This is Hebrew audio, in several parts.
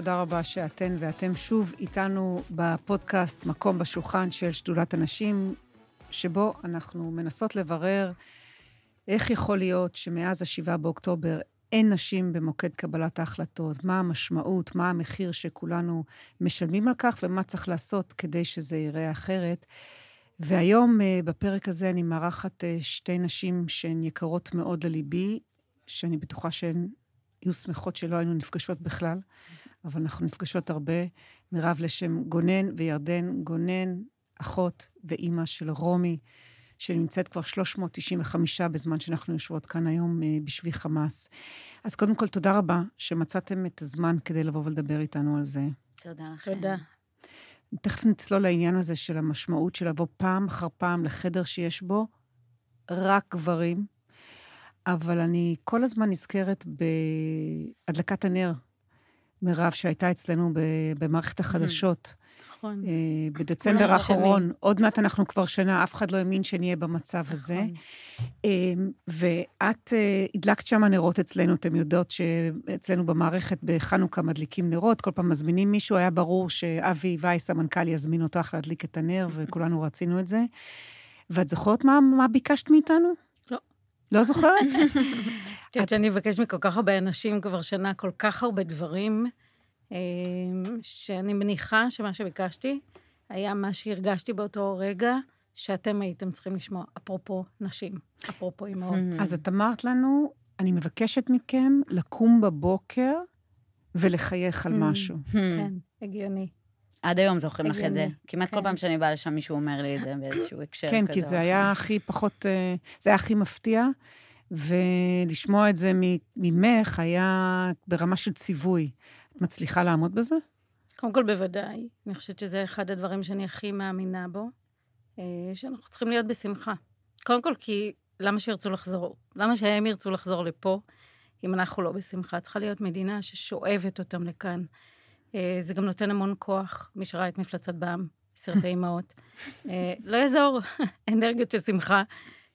תודה רבה שאתן ואתם שוב איתנו בפודקאסט מקום בשולחן של שדולת הנשים, שבו אנחנו מנסות לברר איך יכול להיות שמאז השבעה באוקטובר אין נשים במוקד קבלת ההחלטות, מה המשמעות, מה המחיר שכולנו משלמים על כך ומה צריך לעשות כדי שזה ייראה אחרת. והיום אה, בפרק הזה אני מארחת אה, שתי נשים שהן יקרות מאוד לליבי, שאני בטוחה שהן יהיו שמחות שלא היינו נפגשות בכלל. אבל אנחנו נפגשות הרבה. מירב לשם גונן וירדן גונן, אחות ואימא של רומי, שנמצאת כבר 395 בזמן שאנחנו יושבות כאן היום אה, בשבי חמאס. אז קודם כל, תודה רבה שמצאתם את הזמן כדי לבוא ולדבר איתנו על זה. תודה לכם. תודה. תכף נצלול לעניין הזה של המשמעות של לבוא פעם אחר פעם לחדר שיש בו רק גברים, אבל אני כל הזמן נזכרת בהדלקת הנר מירב, שהייתה אצלנו במערכת החדשות. נכון. אה, בדצמבר האחרון, עוד מעט אנחנו כבר שנה, אף אחד לא האמין שנהיה במצב נכון. הזה. אמ, ואת אה, הדלקת שם נרות אצלנו, אתם יודעות שאצלנו במערכת בחנוכה מדליקים נרות, כל פעם מזמינים מישהו, היה ברור שאבי וייס, המנכ"ל, יזמין אותך להדליק את הנר, וכולנו רצינו את זה. ואת זוכרת מה, מה ביקשת מאיתנו? לא זוכרת. את יודעת שאני מבקשת מכל כך הרבה אנשים כבר שנה כל כך הרבה דברים, אה, שאני מניחה שמה שביקשתי היה מה שהרגשתי באותו רגע. שאתם הייתם צריכים לשמוע, אפרופו נשים, אפרופו אימהות. Mm-hmm. אז את אמרת לנו, אני מבקשת מכם לקום בבוקר ולחייך על mm-hmm. משהו. כן, הגיוני. עד היום זוכרים לך את זה. כמעט כל כן. פעם שאני באה לשם, מישהו אומר לי את זה באיזשהו הקשר כן, כזה. כן, כי זה היה הכי פחות, אה, זה היה הכי מפתיע, ולשמוע את זה ממך היה ברמה של ציווי. את מצליחה לעמוד בזה? קודם כל, בוודאי. אני חושבת שזה אחד הדברים שאני הכי מאמינה בו, אה, שאנחנו צריכים להיות בשמחה. קודם כל, כי למה שירצו לחזור? למה שהם ירצו לחזור לפה, אם אנחנו לא בשמחה? צריכה להיות מדינה ששואבת אותם לכאן. אה, זה גם נותן המון כוח, מי שראה את מפלצות בעם, סרטי אימהות. אה, לא יעזור, אנרגיות של שמחה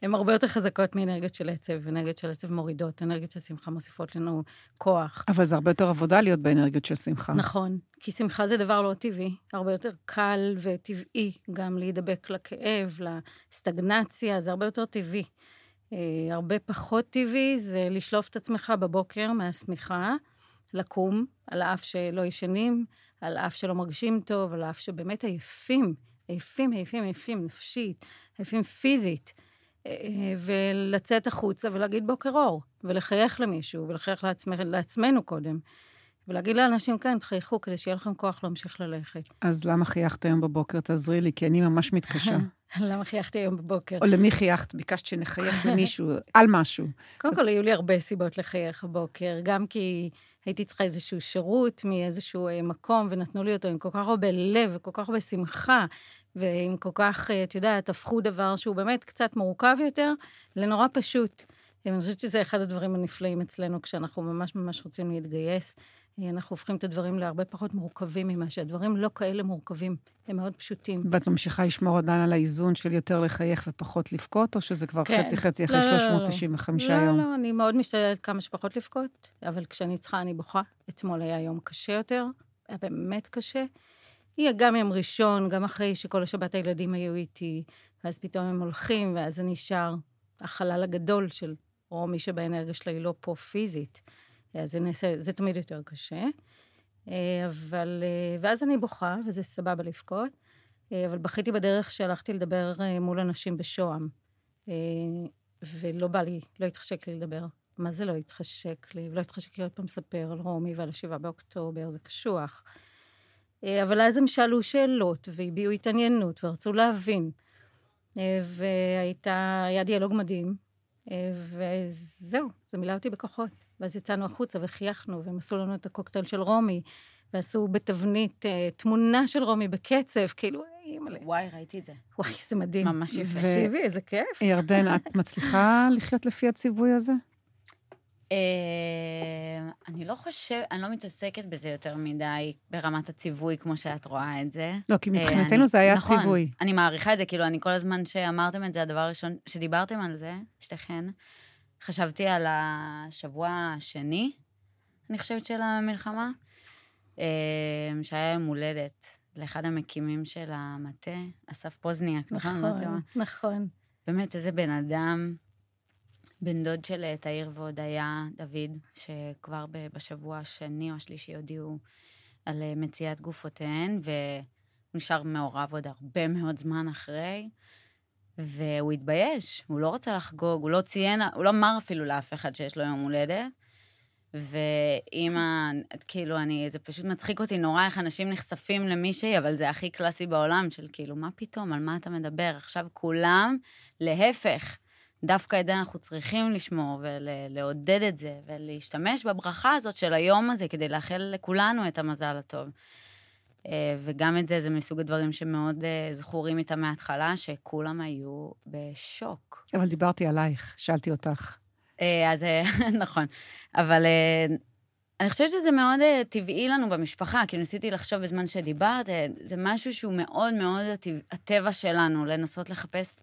הן הרבה יותר חזקות מאנרגיות של עצב. אנרגיות של עצב מורידות, אנרגיות של שמחה מוסיפות לנו כוח. אבל זה הרבה יותר עבודה להיות באנרגיות של שמחה. נכון, כי שמחה זה דבר לא טבעי. הרבה יותר קל וטבעי גם להידבק לכאב, לסטגנציה, זה הרבה יותר טבעי. אה, הרבה פחות טבעי זה לשלוף את עצמך בבוקר מהשמיכה. לקום, על אף שלא ישנים, על אף שלא מרגישים טוב, על אף שבאמת עייפים, עייפים, עייפים, עייפים נפשית, עייפים פיזית. אה, ולצאת החוצה ולהגיד בוקר אור, ולחייך למישהו, ולחייך לעצמנו, לעצמנו קודם. ולהגיד לאנשים, כן, תחייכו, כדי שיהיה לכם כוח להמשיך ללכת. אז למה חייכת היום בבוקר? תעזרי לי, כי אני ממש מתקשה. למה חייכתי היום בבוקר? או למי חייכת? ביקשת שנחייך למישהו, על משהו. קודם אז... כל, היו לי הרבה סיבות לחייך בבוקר, גם כי הייתי צריכה איזשהו שירות מאיזשהו אה, מקום, ונתנו לי אותו עם כל כך הרבה לב וכל כך הרבה שמחה, ועם כל כך, אה, את יודעת, הפכו דבר שהוא באמת קצת מורכב יותר, לנורא פשוט. אני חושבת שזה אחד הדברים הנפלאים אצלנו, כשאנחנו ממש ממש רוצים להתגייס אנחנו הופכים את הדברים להרבה פחות מורכבים ממה שהדברים לא כאלה מורכבים, הם מאוד פשוטים. ואת ממשיכה לשמור עדיין על האיזון של יותר לחייך ופחות לבכות, או שזה כבר כן. חצי חצי אחרי לא, 395 לא, לא, לא. לא יום? לא, לא, אני מאוד משתדלת כמה שפחות לבכות, אבל כשאני צריכה אני בוכה. אתמול היה יום קשה יותר, היה באמת קשה. היא גם יום ראשון, גם אחרי שכל השבת הילדים היו איתי, ואז פתאום הם הולכים, ואז אני שר החלל הגדול של רומי, שבאנרגיה שלה היא לא פה פיזית. אז אה, זה נעשה, זה תמיד יותר קשה. אה, אבל, אה, ואז אני בוכה, וזה סבבה לבכות, אבל בכיתי בדרך שהלכתי לדבר מול אנשים בשוהם, ולא בא לי, לא התחשק לי לדבר. מה זה לא התחשק לי? ולא התחשק לי עוד פעם לספר על רומי ועל השבעה באוקטובר, זה קשוח. אבל אז הם שאלו שאלות, והביעו התעניינות, ורצו להבין. והייתה, היה דיאלוג מדהים, אה, וזהו, זה מילא אותי בכוחות. ואז יצאנו החוצה וחייכנו, והם עשו לנו את הקוקטייל של רומי, ועשו בתבנית אה, תמונה של רומי בקצב, כאילו, אימא'לה. וואי, ראיתי את זה. וואי, זה מדהים. ממש יפה. תקשיבי, איזה כיף. ירדן, את מצליחה לחיות לפי הציווי הזה? Uh, אני לא חושבת, אני לא מתעסקת בזה יותר מדי ברמת הציווי, כמו שאת רואה את זה. לא, כי אה, מבחינתנו uh, זה היה נכון, ציווי. נכון, אני מעריכה את זה, כאילו, אני כל הזמן שאמרתם את זה, הדבר הראשון, שדיברתם על זה, שתיכן, חשבתי על השבוע השני, אני חושבת, של המלחמה, uh, שהיה יום הולדת לאחד המקימים של המטה, אסף פוזניאק, נכון? לא נכון, נכון. באמת, איזה בן אדם בן דוד של אה, תאיר והודיה, דוד, שכבר בשבוע השני או השלישי הודיעו על אה, מציאת גופותיהן, והוא נשאר מעורב עוד הרבה מאוד זמן אחרי, והוא התבייש, הוא לא רצה לחגוג, הוא לא ציין, הוא לא אמר אפילו לאף אחד שיש לו יום הולדת. ואימא, כאילו, אני, זה פשוט מצחיק אותי נורא איך אנשים נחשפים למישהי, אבל זה הכי קלאסי בעולם, של כאילו, מה פתאום, על מה אתה מדבר? עכשיו כולם, להפך, דווקא את זה אנחנו צריכים לשמור ולעודד את זה, ולהשתמש בברכה הזאת של היום הזה כדי לאחל לכולנו את המזל הטוב. אה, וגם את זה, זה מסוג הדברים שמאוד אה, זכורים איתם מההתחלה, שכולם היו בשוק. אבל דיברתי עלייך, שאלתי אותך. אה, אז נכון, אבל אני חושבת שזה מאוד טבעי לנו במשפחה, כי ניסיתי לחשוב בזמן שדיברת, זה משהו שהוא מאוד מאוד הטבע שלנו, לנסות לחפש...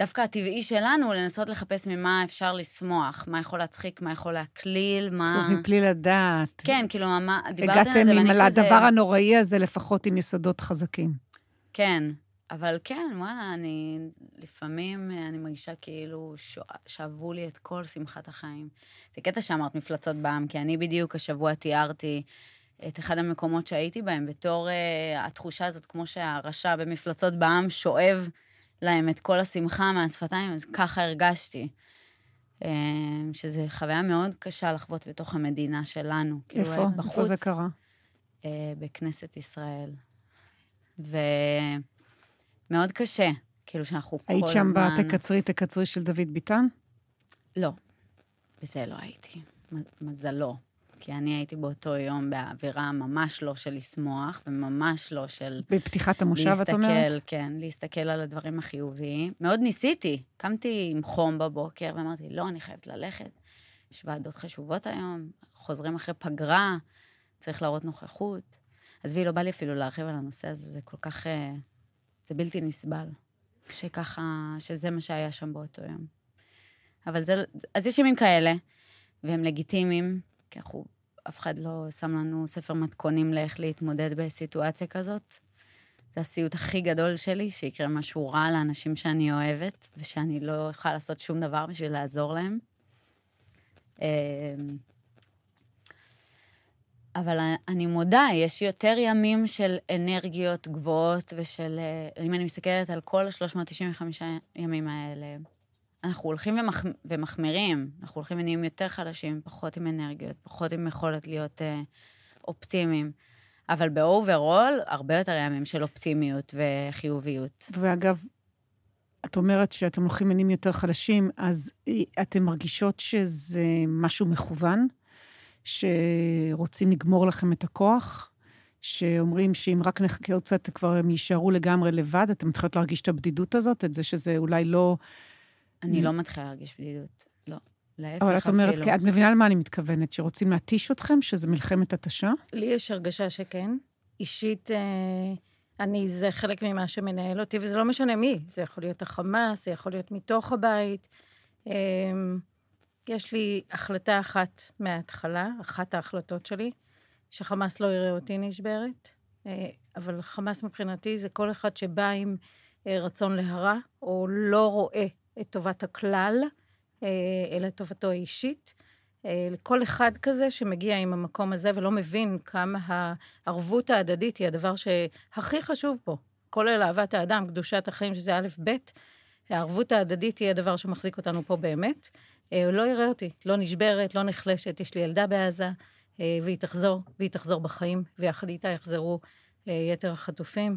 דווקא הטבעי שלנו, לנסות לחפש ממה אפשר לשמוח, מה יכול להצחיק, מה יכול להקליל, מה... זאת מבלי לדעת. כן, כאילו, מה... דיברתם על זה, ואני כזה... הגעתם לדבר הנוראי הזה, לפחות עם יסודות חזקים. כן, אבל כן, וואלה, אני... לפעמים אה, אני מרגישה כאילו ש... שאבו לי את כל שמחת החיים. זה קטע שאמרת מפלצות בעם, כי אני בדיוק השבוע תיארתי... את אחד המקומות שהייתי בהם, בתור uh, התחושה הזאת, כמו שהרשע במפלצות בעם שואב להם את כל השמחה מהשפתיים, אז ככה הרגשתי. אמ, שזו חוויה מאוד קשה לחוות בתוך המדינה שלנו. כאילו, איפה? כאילו, בחוץ, איפה זה קרה? אה, בכנסת ישראל. ומאוד קשה, כאילו שאנחנו כל הזמן... היית שם בתקצרי, תקצרי של דוד ביטן? לא, בזה לא הייתי, מזלו. כי אני הייתי באותו יום באווירה ממש לא של לשמוח, וממש לא של... בפתיחת המושב, להסתכל, את אומרת? להסתכל, כן, להסתכל על הדברים החיוביים. מאוד ניסיתי. קמתי עם חום בבוקר, ואמרתי, לא, אני חייבת ללכת. יש ועדות חשובות היום, חוזרים אחרי פגרה, צריך להראות נוכחות. עזבי, לא בא לי אפילו להרחיב על הנושא הזה, זה כל כך... אה, זה בלתי נסבל. שככה, שזה מה שהיה שם באותו יום. אבל זה... אז יש ימים כאלה, והם לגיטימיים, כי אנחנו, אף אחד לא שם לנו ספר מתכונים לאיך להתמודד בסיטואציה כזאת. זה הסיוט הכי גדול שלי, שיקרה משהו רע לאנשים שאני אוהבת, ושאני לא אוכל לעשות שום דבר בשביל לעזור להם. אמ, אבל אני מודה, יש יותר ימים של אנרגיות גבוהות ושל... אה, אם אני מסתכלת על כל ה-395 ימים האלה, אנחנו הולכים ומח... ומחמירים, אנחנו הולכים ונהיים יותר חלשים, פחות עם אנרגיות, פחות עם יכולת להיות אה, אופטימיים. אבל באוברול, הרבה יותר ימים של אופטימיות וחיוביות. ואגב, את אומרת שאתם הולכים ונהיים יותר חלשים, אז אתן מרגישות שזה משהו מכוון? שרוצים לגמור לכם את הכוח? שאומרים שאם רק נחכה עוד קצת, כבר הם יישארו לגמרי לבד, אתם מתחילות להרגיש את הבדידות הזאת, את זה שזה אולי לא אני mm. לא מתחילה להרגיש בדידות, לא. להפך אבל את אומרת, אפילו. את מבינה למה אני מתכוונת, שרוצים להתיש אתכם, שזה מלחמת התשה? לי יש הרגשה שכן. אישית, אה, אני, זה חלק ממה שמנהל אותי, וזה לא משנה מי. זה יכול להיות החמאס, זה יכול להיות מתוך הבית. אה, יש לי החלטה אחת מההתחלה, אחת ההחלטות שלי, שחמאס לא יראה אותי נשברת, אה, אבל חמאס מבחינתי זה כל אחד שבא עם רצון להרע, או לא רואה את טובת הכלל, אה, אלא את טובתו האישית. אה, לכל אחד כזה שמגיע עם המקום הזה ולא מבין כמה הערבות ההדדית היא הדבר שהכי חשוב פה, כולל אהבת האדם, קדושת החיים, שזה א', ב', הערבות ההדדית היא הדבר שמחזיק אותנו פה באמת. הוא אה, לא יראה אותי, לא נשברת, לא נחלשת, יש לי ילדה בעזה, והיא תחזור, והיא תחזור בחיים, ויחד איתה יחזרו יתר החטופים.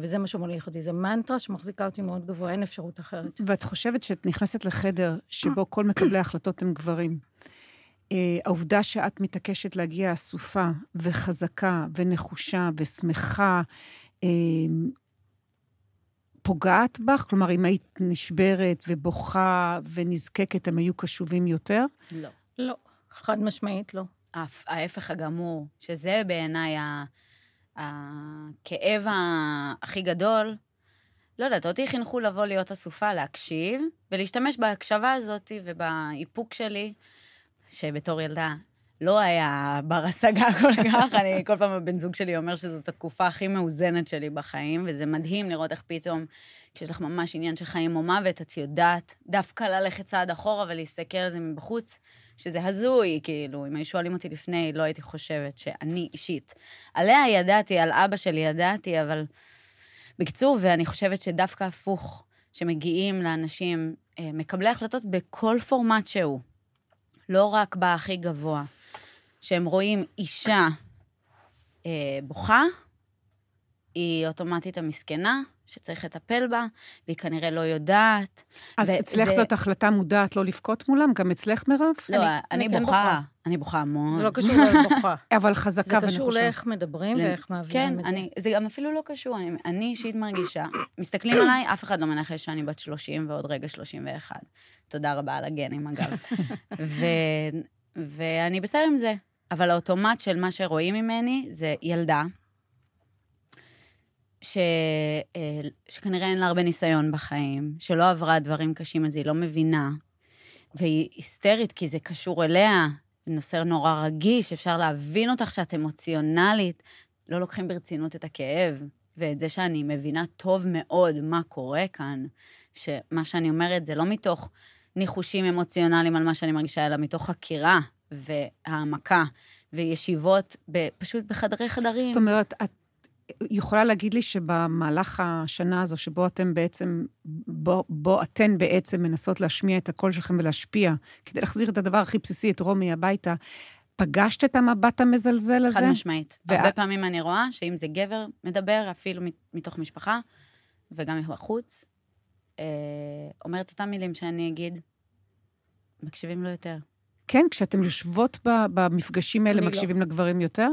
וזה מה שמוליך אותי, זה מנטרה שמחזיקה אותי מאוד גבוה, אין אפשרות אחרת. ואת חושבת שאת נכנסת לחדר שבו כל מקבלי ההחלטות הם גברים. אה, העובדה שאת מתעקשת להגיע אסופה וחזקה ונחושה ושמחה, אה, פוגעת בך? כלומר, אם היית נשברת ובוכה ונזקקת, הם היו קשובים יותר? לא. לא, חד משמעית לא. ההפך הגמור, שזה בעיניי ה... הכאב הכי גדול, לא יודעת, אותי חינכו לבוא להיות אסופה, להקשיב, ולהשתמש בהקשבה הזאת ובאיפוק שלי, שבתור ילדה לא היה בר השגה כל כך, אני כל פעם הבן זוג שלי אומר שזאת התקופה הכי מאוזנת שלי בחיים, וזה מדהים לראות איך פתאום, כשיש לך ממש עניין של חיים או מוות, את יודעת דווקא ללכת צעד אחורה ולהסתכל על זה מבחוץ. שזה הזוי, כאילו, אם היו שואלים אותי לפני, לא הייתי חושבת שאני אישית. עליה ידעתי, על אבא שלי ידעתי, אבל... בקיצור, ואני חושבת שדווקא הפוך, שמגיעים לאנשים, אה, מקבלי החלטות בכל פורמט שהוא, לא רק בהכי גבוה, שהם רואים אישה אה, בוכה, היא אוטומטית המסכנה, שצריך לטפל בה, והיא כנראה לא יודעת. אז אצלך זה... זאת החלטה מודעת לא לבכות מולם? גם אצלך, מירב? לא, אני, אני, אני כן בוכה. בוכה. אני בוכה המון. זה לא קשור לאיך בוכה. אבל חזקה, ואני חושבת. זה קשור לאיך מדברים ל... ואיך מעבירים כן, את זה. כן, זה גם אפילו לא קשור. אני אישית מרגישה, מסתכלים עליי, אף אחד לא מנחש שאני בת 30 ועוד רגע 31. תודה רבה על הגנים, אגב. ו... ואני בסדר עם זה. אבל האוטומט של מה שרואים ממני זה ילדה ש... אה, שכנראה אין לה הרבה ניסיון בחיים, שלא עברה דברים קשים, אז היא לא מבינה, והיא היסטרית כי זה קשור אליה, נושא נורא רגיש, אפשר להבין אותך שאת אמוציונלית, לא לוקחים ברצינות את הכאב, ואת זה שאני מבינה טוב מאוד מה קורה כאן, שמה שאני אומרת זה לא מתוך ניחושים אמוציונליים על מה שאני מרגישה, אלא מתוך חקירה והעמקה. וישיבות, פשוט בחדרי חדרים. זאת אומרת, את יכולה להגיד לי שבמהלך השנה הזו, שבו אתם בעצם, בו, בו אתן בעצם מנסות להשמיע את הקול שלכם ולהשפיע, כדי להחזיר את הדבר הכי בסיסי, את רומי הביתה, פגשת את המבט המזלזל הזה? חד משמעית. הרבה פעמים אני רואה שאם זה גבר מדבר, אפילו מתוך משפחה, וגם מחוץ, אה, אומרת אותם מילים שאני אגיד, מקשיבים לו יותר. כן, כשאתם יושבות במפגשים האלה, לא. מקשיבים לא. לגברים יותר?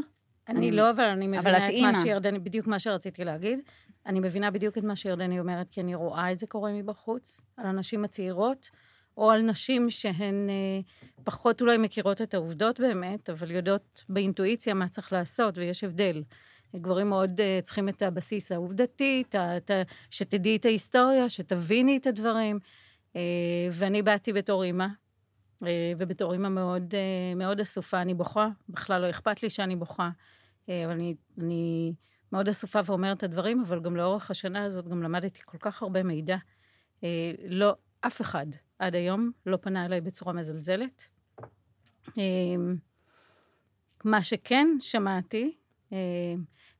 אני לא, אבל אני מבינה אבל את אימא. מה שירדני, בדיוק מה שרציתי להגיד. אני מבינה בדיוק את מה שירדני אומרת, כי אני רואה את זה קורה מבחוץ, על הנשים הצעירות, או על נשים שהן אה, פחות אולי מכירות את העובדות באמת, אבל יודעות באינטואיציה מה צריך לעשות, ויש הבדל. גברים מאוד uh, צריכים את הבסיס העובדתי, את, את, שתדעי את ההיסטוריה, שתביני את הדברים. Uh, ואני באתי בתור אימא, ובתור אימא מאוד, מאוד אסופה, אני בוכה, בכלל לא אכפת לי שאני בוכה. אה, אבל אני, אני מאוד אסופה ואומרת את הדברים, אבל גם לאורך השנה הזאת גם למדתי כל כך הרבה מידע. אה, לא, אף אחד עד היום לא פנה אליי בצורה מזלזלת. אה, מה שכן שמעתי,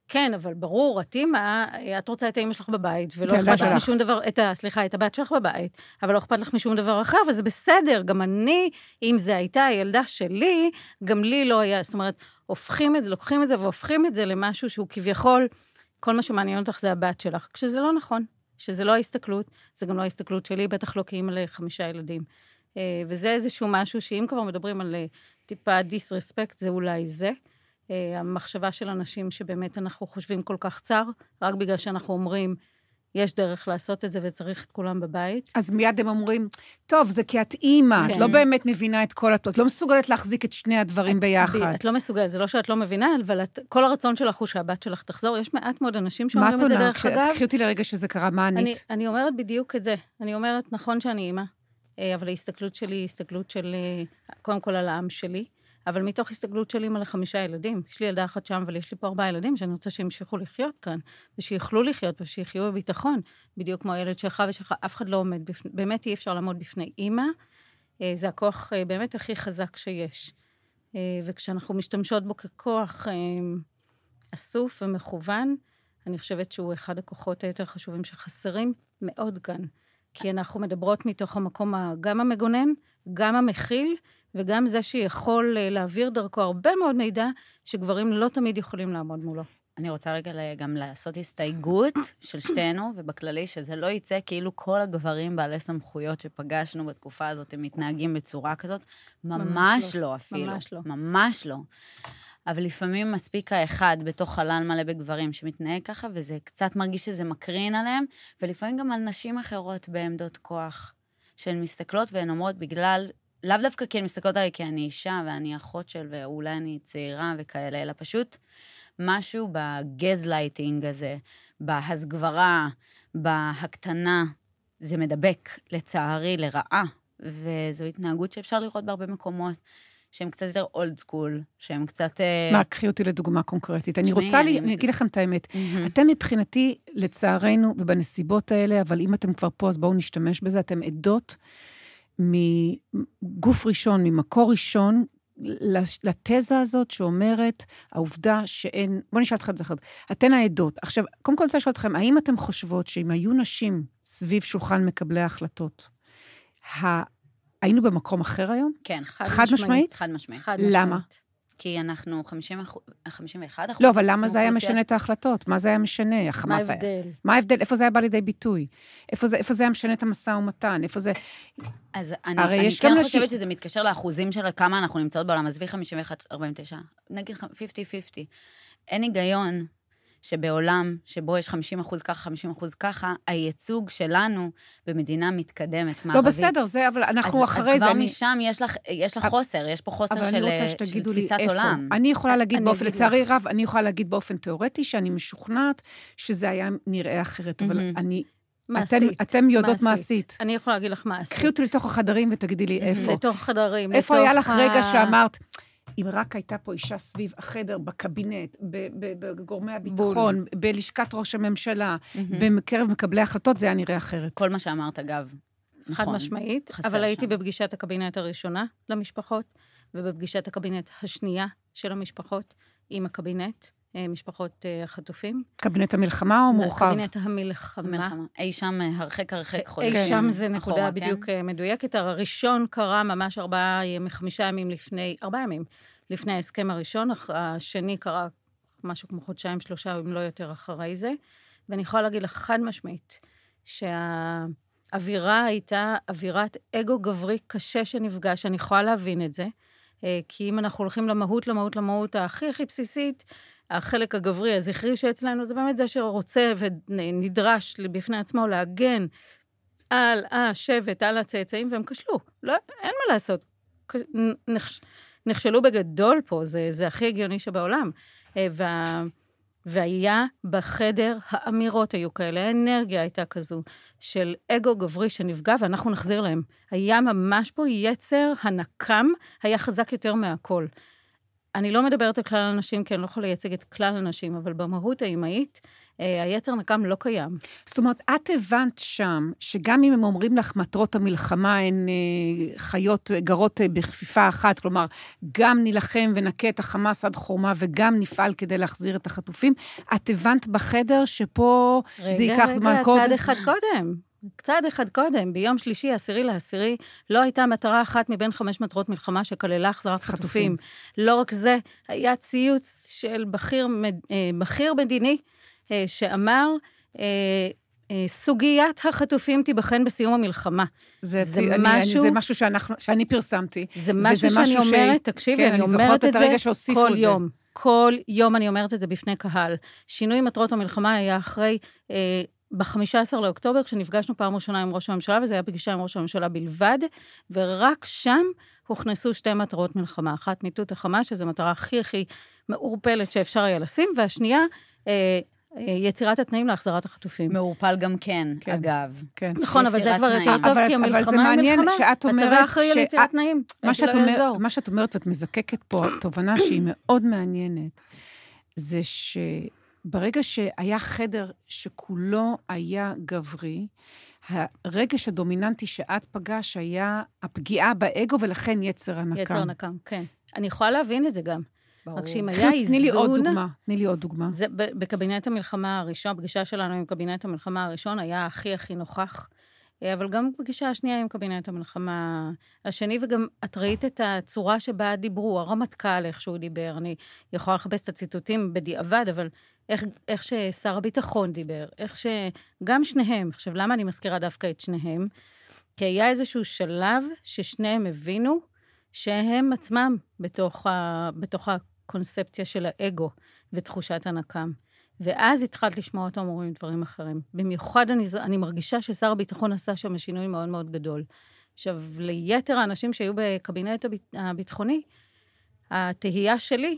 כן, אבל ברור, את אימא, את רוצה את האימא שלך בבית, ולא כן, אכפת לך משום דבר, את ה, סליחה, את הבת שלך בבית, אבל לא אכפת לך משום דבר אחר, וזה בסדר, גם אני, אם זו הייתה הילדה שלי, גם לי לא היה, זאת אומרת, הופכים את זה, לוקחים את זה והופכים את זה למשהו שהוא כביכול, כל מה שמעניין אותך זה הבת שלך, כשזה לא נכון, שזה לא ההסתכלות, זה גם לא ההסתכלות שלי, בטח לא כאימא לחמישה ילדים. אה, וזה איזשהו משהו שאם כבר מדברים על אה, טיפה דיסרספקט, זה אולי זה. אה, המחשבה של אנשים שבאמת אנחנו חושבים כל כך צר, רק בגלל שאנחנו אומרים, יש דרך לעשות את זה וצריך את כולם בבית. אז מיד הם אומרים, טוב, זה כי את אימא, כן. את לא באמת מבינה את כל... את לא מסוגלת להחזיק את שני הדברים את, ביחד. בי, את לא מסוגלת, זה לא שאת לא מבינה, אבל את, כל הרצון שלך הוא שהבת שלך תחזור. יש מעט מאוד אנשים שאומרים את, את זה, דרך כש, אגב. מה קחי אותי לרגע שזה קרה, מה ענית? אני, אני אומרת בדיוק את זה. אני אומרת, נכון שאני אימא, אה, אבל ההסתכלות שלי היא הסתכלות של, אה, קודם כל על העם שלי. אבל מתוך הסתגלות של אימא לחמישה ילדים, יש לי ילדה אחת שם, אבל יש לי פה ארבעה ילדים שאני רוצה שימשיכו לחיות כאן, ושיוכלו לחיות ושיחיו בביטחון, בדיוק כמו הילד שלך ושלך, אף אחד לא עומד, בפ... באמת אי אפשר לעמוד בפני אימא, אה, זה הכוח אה, באמת הכי חזק שיש. אה, וכשאנחנו משתמשות בו ככוח אסוף ומכוון, אני חושבת שהוא אחד הכוחות היותר חשובים שחסרים מאוד כאן. כי אנחנו מדברות מתוך המקום גם המגונן, גם המכיל, וגם זה שיכול אה, להעביר דרכו הרבה מאוד מידע שגברים לא תמיד יכולים לעמוד מולו. אני רוצה רגע גם לעשות הסתייגות של שתינו, ובכללי, שזה לא יצא כאילו כל הגברים בעלי סמכויות שפגשנו בתקופה הזאת, הם מתנהגים בצורה כזאת. ממש, ממש לא, לא אפילו. ממש לא. ממש לא. אבל לפעמים מספיק האחד בתוך חלל מלא בגברים שמתנהג ככה, וזה קצת מרגיש שזה מקרין עליהם, ולפעמים גם על נשים אחרות בעמדות כוח, שהן מסתכלות והן אומרות, בגלל לאו דווקא כי הן מסתכלות עליי כי אני אישה ואני אחות של, ואולי אני צעירה וכאלה, אלא פשוט משהו בגזלייטינג הזה, בהסגברה, בהקטנה, זה מדבק, לצערי, לרעה. וזו התנהגות שאפשר לראות בהרבה מקומות. שהם קצת יותר אולד סקול, שהם קצת... אה, מה, קחי אותי לדוגמה קונקרטית. אני רוצה, אני, לי, אני אגיד לכם את האמת. Mm-hmm. אתם מבחינתי, לצערנו, ובנסיבות האלה, אבל אם אתם כבר פה, אז בואו נשתמש בזה, אתם עדות מגוף ראשון, ממקור ראשון, לתזה הזאת שאומרת, העובדה שאין, בוא נשאל אותך את זה אחרת, אתן העדות. עכשיו, קודם כל אני רוצה לשאול אתכם, האם אתן חושבות שאם היו נשים סביב שולחן מקבלי ההחלטות, היינו במקום אחר היום? כן, חד, חד משמעית. משמעית? חד משמעית. חד משמעית. למה? כי אנחנו 50, 51 אחוז. לא, אבל למה זה היה משנה את ההחלטות? מה זה היה משנה? מה ההבדל? מה ההבדל? איפה זה היה בא לידי ביטוי? איפה זה, היה משנה את המשא ומתן? איפה זה... אז אני, כן חושבת שזה מתקשר לאחוזים של כמה אנחנו נמצאות בעולם. עזבי 51, 49, נגיד 50-50. אין היגיון שבעולם שבו יש 50 אחוז ככה, 50 אחוז ככה, הייצוג שלנו במדינה מתקדמת, לא, מערבית. לא בסדר, זה, אבל אנחנו אז, אחרי אז זה. אז כבר אני... משם יש לך, יש לך חוסר, יש פה חוסר של, אה, של תפיסת לי איפה. עולם. אני יכולה אה, להגיד, באופן, לצערי רב, אני יכולה להגיד באופן תיאורטי שאני משוכנעת שזה היה נראה אחרת, אבל אני... מעשית. אתם, אתם יודעות מעשית. מעשית. אני יכולה להגיד לך מעשית. קחי אותי לתוך החדרים ותגידי לי איפה. לתוך חדרים, איפה היה לך רגע שאמרת, אם רק הייתה פה אישה סביב החדר, בקבינט, בגורמי הביטחון, בול. בלשכת ראש הממשלה, mm-hmm. בקרב מקבלי ההחלטות, זה היה נראה אחרת. כל מה שאמרת, אגב. נכון. חד נכון, משמעית, אבל שם. הייתי בפגישת הקבינט הראשונה למשפחות, ובפגישת הקבינט השנייה של המשפחות עם הקבינט. אה, משפחות אה, החטופים. קבינט המלחמה או לא, מורחב? קבינט המלחמה. אי שם אה, הרחק הרחק חודש. אי שם זה נקודה אחורה, כן? בדיוק כן? מדויקת. הראשון קרה ממש ארבעה, ימים, חמישה ימים לפני, ארבעה ימים לפני ההסכם הראשון, השני קרה משהו כמו חודשיים, שלושה, אם לא יותר, אחרי זה. ואני יכולה להגיד לך חד משמעית, שהאווירה הייתה אווירת אגו גברי קשה שנפגש, אני יכולה להבין את זה. כי אם אנחנו הולכים למהות, למהות, למהות הכי הכי בסיסית, החלק הגברי הזכרי שאצלנו זה באמת זה שרוצה ונדרש בפני עצמו להגן על השבט, על הצאצאים, והם כשלו. לא, אין מה לעשות. נכש, נכשלו בגדול פה, זה, זה הכי הגיוני שבעולם. אה, וה, והיה בחדר, האמירות היו כאלה, האנרגיה הייתה כזו, של אגו גברי שנפגע, ואנחנו נחזיר להם. היה ממש פה יצר, הנקם היה חזק יותר מהכל. אני לא מדברת על כלל הנשים, כי אני לא יכולה לייצג את כלל הנשים, אבל במהות האימהית, אה, היצר נקם לא קיים. זאת אומרת, את הבנת שם, שגם אם הם אומרים לך מטרות המלחמה הן אה, חיות, גרות אה, בכפיפה אחת, כלומר, גם נילחם ונקה את החמאס עד חורמה, וגם נפעל כדי להחזיר את החטופים, את הבנת בחדר שפה רגע, זה ייקח רגע, זמן קודם. רגע, רגע, צעד אחד קודם. צעד אחד קודם, ביום שלישי, עשירי לעשירי, לא הייתה מטרה אחת מבין חמש מטרות מלחמה שכללה החזרת חטופים. חטופים. לא רק זה, היה ציוץ של בכיר, אה, בכיר מדיני אה, שאמר, אה, סוגיית החטופים תיבחן בסיום המלחמה. זה, זה, אני, משהו, אני, זה משהו שאנחנו, שאני פרסמתי. זה משהו שאני משהו אומרת, ש... תקשיבי, כן, אני, אני אומרת את, את זה כל את יום. זה. כל יום אני אומרת את זה בפני קהל. שינוי מטרות המלחמה היה אחרי אה, ב-15 לאוקטובר, כשנפגשנו פעם ראשונה עם ראש הממשלה, וזו הייתה פגישה עם ראש הממשלה בלבד, ורק שם הוכנסו שתי מטרות מלחמה. אחת, מיטוט החמאס, שזו המטרה הכי הכי מעורפלת שאפשר היה לשים, והשנייה, אה, אה יצירת התנאים להחזרת החטופים. מעורפל גם כן, כן אגב. כן. נכון, אבל זה כבר יותר טוב, כי המלחמה היא מלחמה, הצבא אחראי על יצירת תנאים, מה שאת, לא אומר, מה שאת אומרת, ואת מזקקת פה תובנה שהיא מאוד מעניינת, זה ש... ברגע שהיה חדר שכולו היה גברי, הרגש הדומיננטי שאת פגש היה הפגיעה באגו, ולכן יצר הנקם. יצר הנקם, כן. אני יכולה להבין את זה גם. ברור. רק שאם היה איזון... תני לי עוד דוגמה, תני לי עוד דוגמה. זה, בקבינט המלחמה הראשון, הפגישה שלנו עם קבינט המלחמה הראשון היה הכי הכי נוכח. אה, אבל גם בפגישה השנייה עם קבינט המלחמה השני, וגם את ראית את הצורה שבה דיברו, הרמטכ"ל, איך שהוא דיבר, אני יכולה לחפש את הציטוטים בדיעבד, אבל איך, איך ששר הביטחון דיבר, איך שגם שניהם, עכשיו, למה אני מזכירה דווקא את שניהם? כי היה איזשהו שלב ששניהם הבינו שהם עצמם בתוך, ה, בתוך הקונספציה של האגו ותחושת הנקם. ואז התחלת לשמוע אותם אומרים דברים אחרים. במיוחד אני, אני מרגישה ששר הביטחון עשה שם שינוי מאוד מאוד גדול. עכשיו, ליתר האנשים שהיו בקבינט הביטחוני, התהייה שלי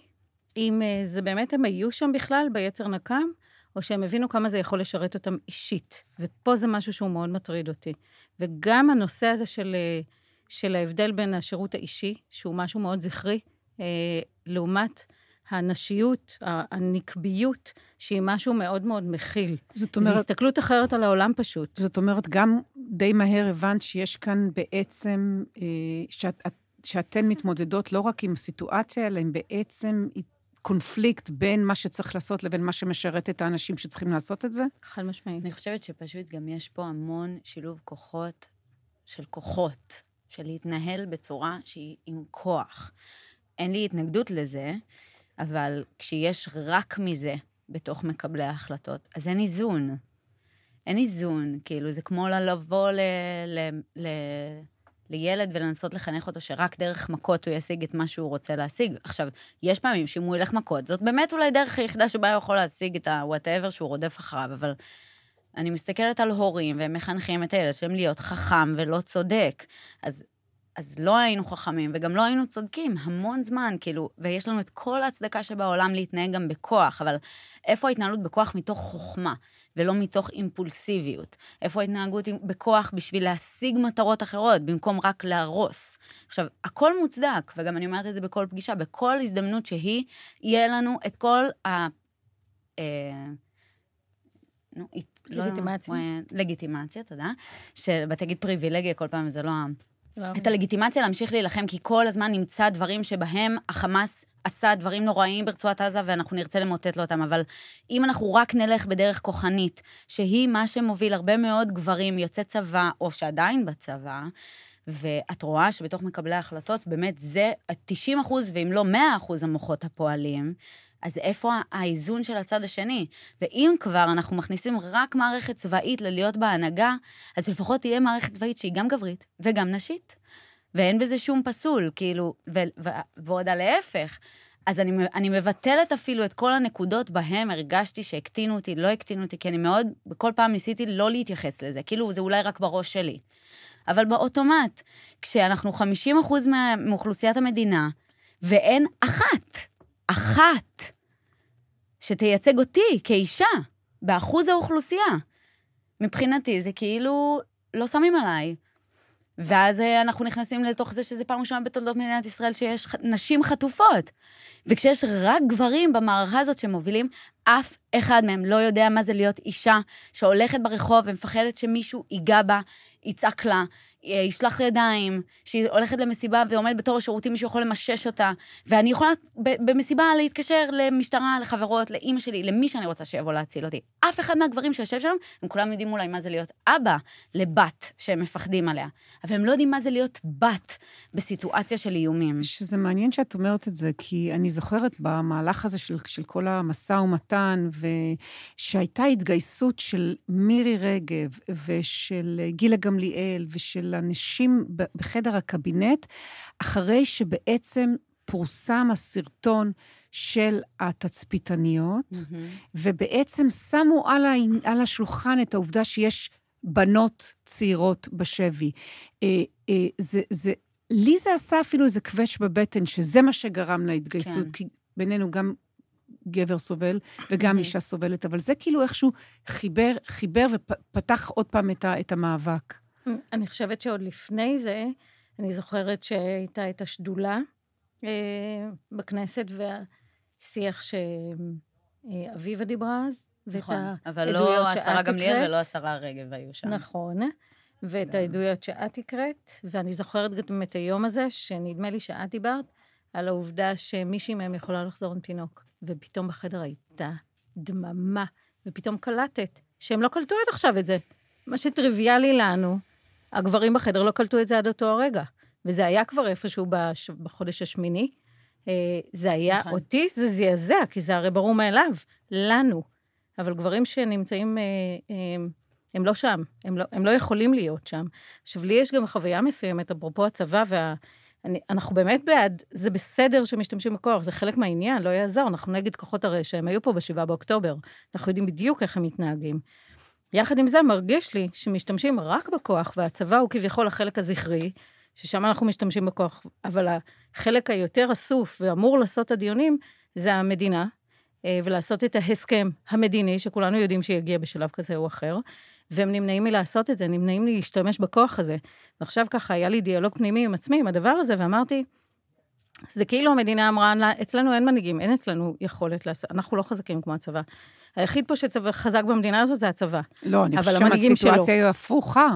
אם אה, זה באמת הם היו שם בכלל ביצר נקם, או שהם הבינו כמה זה יכול לשרת אותם אישית. ופה זה משהו שהוא מאוד מטריד אותי. וגם הנושא הזה של, אה, של ההבדל בין השירות האישי, שהוא משהו מאוד זכרי, אה, לעומת הנשיות, הנקביות, שהיא משהו מאוד מאוד מכיל. זאת אומרת... זו הסתכלות אחרת על העולם פשוט. זאת אומרת, גם די מהר הבנת שיש כאן בעצם, שאת, שאתן מתמודדות לא רק עם סיטואציה, אלא עם בעצם קונפליקט בין מה שצריך לעשות לבין מה שמשרת את האנשים שצריכים לעשות את זה? חד משמעית. אני חושבת שפשוט גם יש פה המון שילוב כוחות של כוחות, של להתנהל בצורה שהיא עם כוח. אין לי התנגדות לזה, אבל כשיש רק מזה בתוך מקבלי ההחלטות, אז אין איזון. אין איזון, כאילו, זה כמו לבוא ל... ל, ל לילד ולנסות לחנך אותו שרק דרך מכות הוא ישיג את מה שהוא רוצה להשיג. עכשיו, יש פעמים שאם הוא ילך מכות, זאת באמת אולי דרך היחידה שבה הוא יכול להשיג את ה-whatever שהוא רודף אחריו, אבל אני מסתכלת על הורים, והם מחנכים את הילד שלהם להיות חכם ולא צודק. אז, אז לא היינו חכמים וגם לא היינו צודקים המון זמן, כאילו, ויש לנו את כל ההצדקה שבעולם להתנהג גם בכוח, אבל איפה ההתנהלות בכוח מתוך חוכמה? ולא מתוך אימפולסיביות. איפה ההתנהגות בכוח בשביל להשיג מטרות אחרות, במקום רק להרוס. עכשיו, הכל מוצדק, וגם אני אומרת את זה בכל פגישה, בכל הזדמנות שהיא, יהיה לנו את כל ה... אה, נו, לא לגיטימציה. אה, לגיטימציה, תודה. שבתי שתגיד פריבילגיה כל פעם, זה לא, לא... את הלגיטימציה להמשיך להילחם, כי כל הזמן נמצא דברים שבהם החמאס עשה דברים נוראים ברצועת עזה, ואנחנו נרצה למוטט לו אותם, אבל אם אנחנו רק נלך בדרך כוחנית, שהיא מה שמוביל הרבה מאוד גברים יוצא צבא, או שעדיין בצבא, ואת רואה שבתוך מקבלי ההחלטות, באמת זה 90 אחוז, ואם לא 100 אחוז המוחות הפועלים, אז איפה האיזון של הצד השני? ואם כבר אנחנו מכניסים רק מערכת צבאית ללהיות בהנהגה, אז לפחות תהיה מערכת צבאית שהיא גם גברית וגם נשית. ואין בזה שום פסול, כאילו, ו, ו, ו, ועוד על ההפך. אז אני, אני מבטלת אפילו את כל הנקודות בהם הרגשתי שהקטינו אותי, לא הקטינו אותי, כי אני מאוד, בכל פעם ניסיתי לא להתייחס לזה, כאילו זה אולי רק בראש שלי. אבל באוטומט, כשאנחנו 50% מאוכלוסיית המדינה, ואין אחת, אחת, שתייצג אותי כאישה, באחוז האוכלוסייה, מבחינתי זה כאילו לא שמים עליי. ואז אה, אנחנו נכנסים לתוך זה שזה פעם ראשונה בתולדות מדינת ישראל שיש נשים חטופות. וכשיש רק גברים במערכה הזאת שמובילים, אף אחד מהם לא יודע מה זה להיות אישה שהולכת ברחוב ומפחדת שמישהו ייגע בה, יצעק לה, אה, ישלח ידיים, שהיא הולכת למסיבה ועומדת בתור השירותים, מישהו יכול למשש אותה, ואני יכולה במסיבה להתקשר למשטרה, לחברות, לאימא שלי, למי שאני רוצה שיבוא להציל אותי. אף אחד מהגברים שיושב שם, הם כולם יודעים אולי מה זה להיות אבא לבת שהם מפחדים עליה, אבל הם לא יודעים מה זה להיות בת בסיטואציה של איומים. שזה מעניין שאת אומרת את זה, כי אני זוכרת במהלך הזה של, של כל המשא ומתן, ושהייתה התגייסות של מירי רגב, ושל גילה גמליאל, ושל... של הנשים בחדר הקבינט, אחרי שבעצם פורסם הסרטון של התצפיתניות, mm-hmm. ובעצם שמו על, ה... על השולחן את העובדה שיש בנות צעירות בשבי. אה, אה, זה, זה, לי זה עשה אפילו איזה קווץ' בבטן, שזה מה שגרם להתגייסות, כן. כי בינינו גם גבר סובל וגם mm-hmm. אישה סובלת, אבל זה כאילו איכשהו חיבר, חיבר ופתח עוד פעם את, את המאבק. אני חושבת שעוד לפני זה, אני זוכרת שהייתה את השדולה אה, בכנסת, והשיח שאביבה דיברה אז, ואת נכון, העדויות שאת הקראת. אבל לא השרה גמליאל ולא השרה רגב היו שם. נכון, ואת אה. העדויות שאת הקראת, ואני זוכרת גם את היום הזה, שנדמה לי שאת דיברת, על העובדה שמישהי מהם יכולה לחזור עם תינוק, ופתאום בחדר הייתה דממה, ופתאום קלטת שהם לא קלטו עד עכשיו את זה. מה שטריוויאלי לנו, הגברים בחדר לא קלטו את זה עד אותו הרגע. וזה היה כבר איפשהו בש... בחודש השמיני. אה, זה היה, נכון. אותי זה זעזע, כי זה הרי ברור מאליו, לנו. אבל גברים שנמצאים, אה, אה, הם לא שם, הם לא, הם לא יכולים להיות שם. עכשיו, לי יש גם חוויה מסוימת, אפרופו הצבא וה... אני, אנחנו באמת בעד, זה בסדר שמשתמשים בכוח, זה חלק מהעניין, לא יעזור, אנחנו נגד כוחות הרשע, הם היו פה ב-7 באוקטובר, אנחנו יודעים בדיוק איך הם מתנהגים. יחד עם זה, מרגיש לי שמשתמשים רק בכוח, והצבא הוא כביכול החלק הזכרי, ששם אנחנו משתמשים בכוח, אבל החלק היותר אסוף ואמור לעשות את הדיונים, זה המדינה, אה, ולעשות את ההסכם המדיני, שכולנו יודעים שיגיע בשלב כזה או אחר, והם נמנעים מלעשות את זה, נמנעים להשתמש בכוח הזה. ועכשיו ככה, היה לי דיאלוג פנימי עם עצמי, עם הדבר הזה, ואמרתי, זה כאילו המדינה אמרה, אצלנו אין מנהיגים, אין אצלנו יכולת לעשות, אנחנו לא חזקים כמו הצבא. היחיד פה שחזק במדינה הזאת זה הצבא. לא, אני חושבת שהסיטואציה היא הפוכה.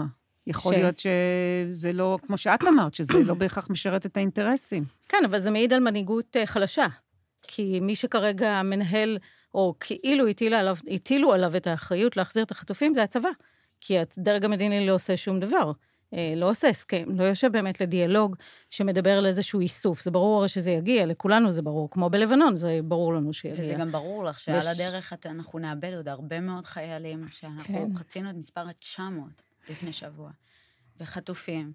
יכול ש... להיות שזה לא, כמו שאת אמרת, שזה לא בהכרח משרת את האינטרסים. כן, אבל זה מעיד על מנהיגות אה, חלשה. כי מי שכרגע מנהל, או כאילו הטילו עליו, הטילו עליו את האחריות להחזיר את החטופים, זה הצבא. כי הדרג המדיני לא עושה שום דבר. אה, לא עושה הסכם, לא יושב באמת לדיאלוג שמדבר על איזשהו איסוף. זה ברור הרי שזה יגיע, לכולנו זה ברור, כמו בלבנון, זה ברור לנו שיגיע. וזה גם ברור לך שעל וש... הדרך אנחנו נאבד עוד הרבה מאוד חיילים, שאנחנו כן. חצינו את מספר ה-900 לפני שבוע, וחטופים.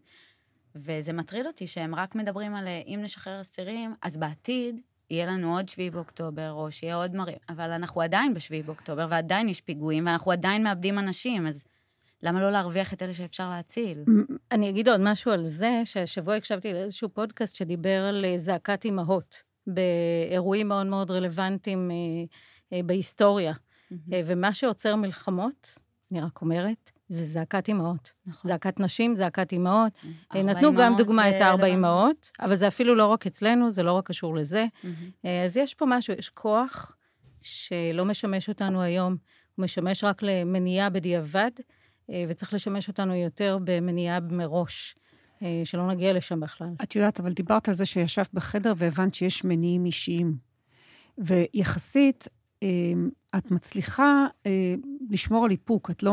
וזה מטריד אותי שהם רק מדברים על אה, אם נשחרר אסירים, אז בעתיד יהיה לנו עוד 7 באוקטובר, או שיהיה עוד מרים, אבל אנחנו עדיין ב-7 באוקטובר, ועדיין יש פיגועים, ואנחנו עדיין מאבדים אנשים, אז... למה לא להרוויח את אלה שאפשר להציל? אני אגיד עוד משהו על זה, שהשבוע הקשבתי לאיזשהו פודקאסט שדיבר על אה, זעקת אימהות, באירועים מאוד מאוד רלוונטיים אה, אה, בהיסטוריה. Mm-hmm. ומה שעוצר מלחמות, אני רק אומרת, זה זעקת אימהות. נכון. זעקת נשים, זעקת אימהות. נתנו גם דוגמה את ארבע אימהות, אבל זה אפילו לא רק אצלנו, זה לא רק קשור לזה. Mm-hmm. אז יש פה משהו, יש כוח שלא משמש אותנו היום, הוא משמש רק למניעה בדיעבד. אה, וצריך לשמש אותנו יותר במניעה מראש. אה, שלא נגיע לשם בכלל. את יודעת, אבל דיברת על זה שישבת בחדר והבנת שיש מניעים אישיים. ויחסית, אה, את מצליחה לשמור על איפוק. את לא